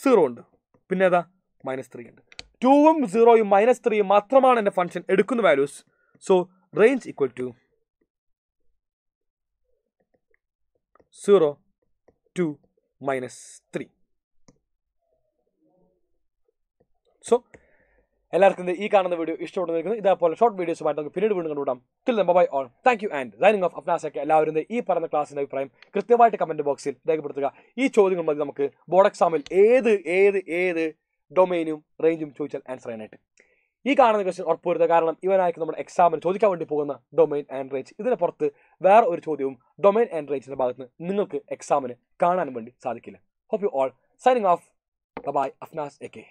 സീറോ ഉണ്ട് പിന്നെ ഏതാ മൈനസ് ത്രീ ഉണ്ട് ടൂവും സീറോയും മൈനസ് ത്രീയും മാത്രമാണ് എൻ്റെ ഫംഗ്ഷൻ എടുക്കുന്ന values so range equal to 0 to minus 3 so എല്ലാവർക്കും ഈ കാണുന്ന വീഡിയോ ഇഷ്ടപ്പെട്ടു നിൽക്കുന്നത് ഇതേപോലെ ഷോർട്ട് വീഡിയോസുമായിട്ട് നമുക്ക് പിന്നീട് വീണ്ടും കണ്ടുവിടാം തിൽ bye all thank you and ലൈനിങ് ഓഫ് അഫ്നാസൊക്കെ എല്ലാവരും ഈ പറഞ്ഞ ക്ലാസ്സിൻ്റെ അഭിപ്രായം കൃത്യമായിട്ട് കമൻറ്റ് ബോക്സിൽ രേഖപ്പെടുത്തുക ഈ ചോദ്യങ്ങൾ മതി നമുക്ക് ബോർഡ് എക്സാമിൽ ഏത് ഏത് ഏത് ഡൊമൈനും റേഞ്ചും ചോദിച്ചാൽ ആൻസർ ചെയ്യാനായിട്ട് ഈ കാണുന്ന ക്വസ്റ്റ്യൻ ഉറപ്പുവരുത് കാരണം ഇവനായിരിക്കും നമ്മുടെ എക്സാമിന് ചോദിക്കാൻ വേണ്ടി പോകുന്ന ഡൊമൈൻ ആൻഡ് റേഞ്ച് ഇതിന് പുറത്ത് വേറെ ഒരു ചോദ്യവും ഡൊമൈൻ ആൻഡ് റേഞ്ചിന്റെ ഭാഗത്ത് നിന്ന് നിങ്ങൾക്ക് എക്സാമിന് കാണാൻ വേണ്ടി സാധിക്കില്ല hope you all signing off bye Afnas A K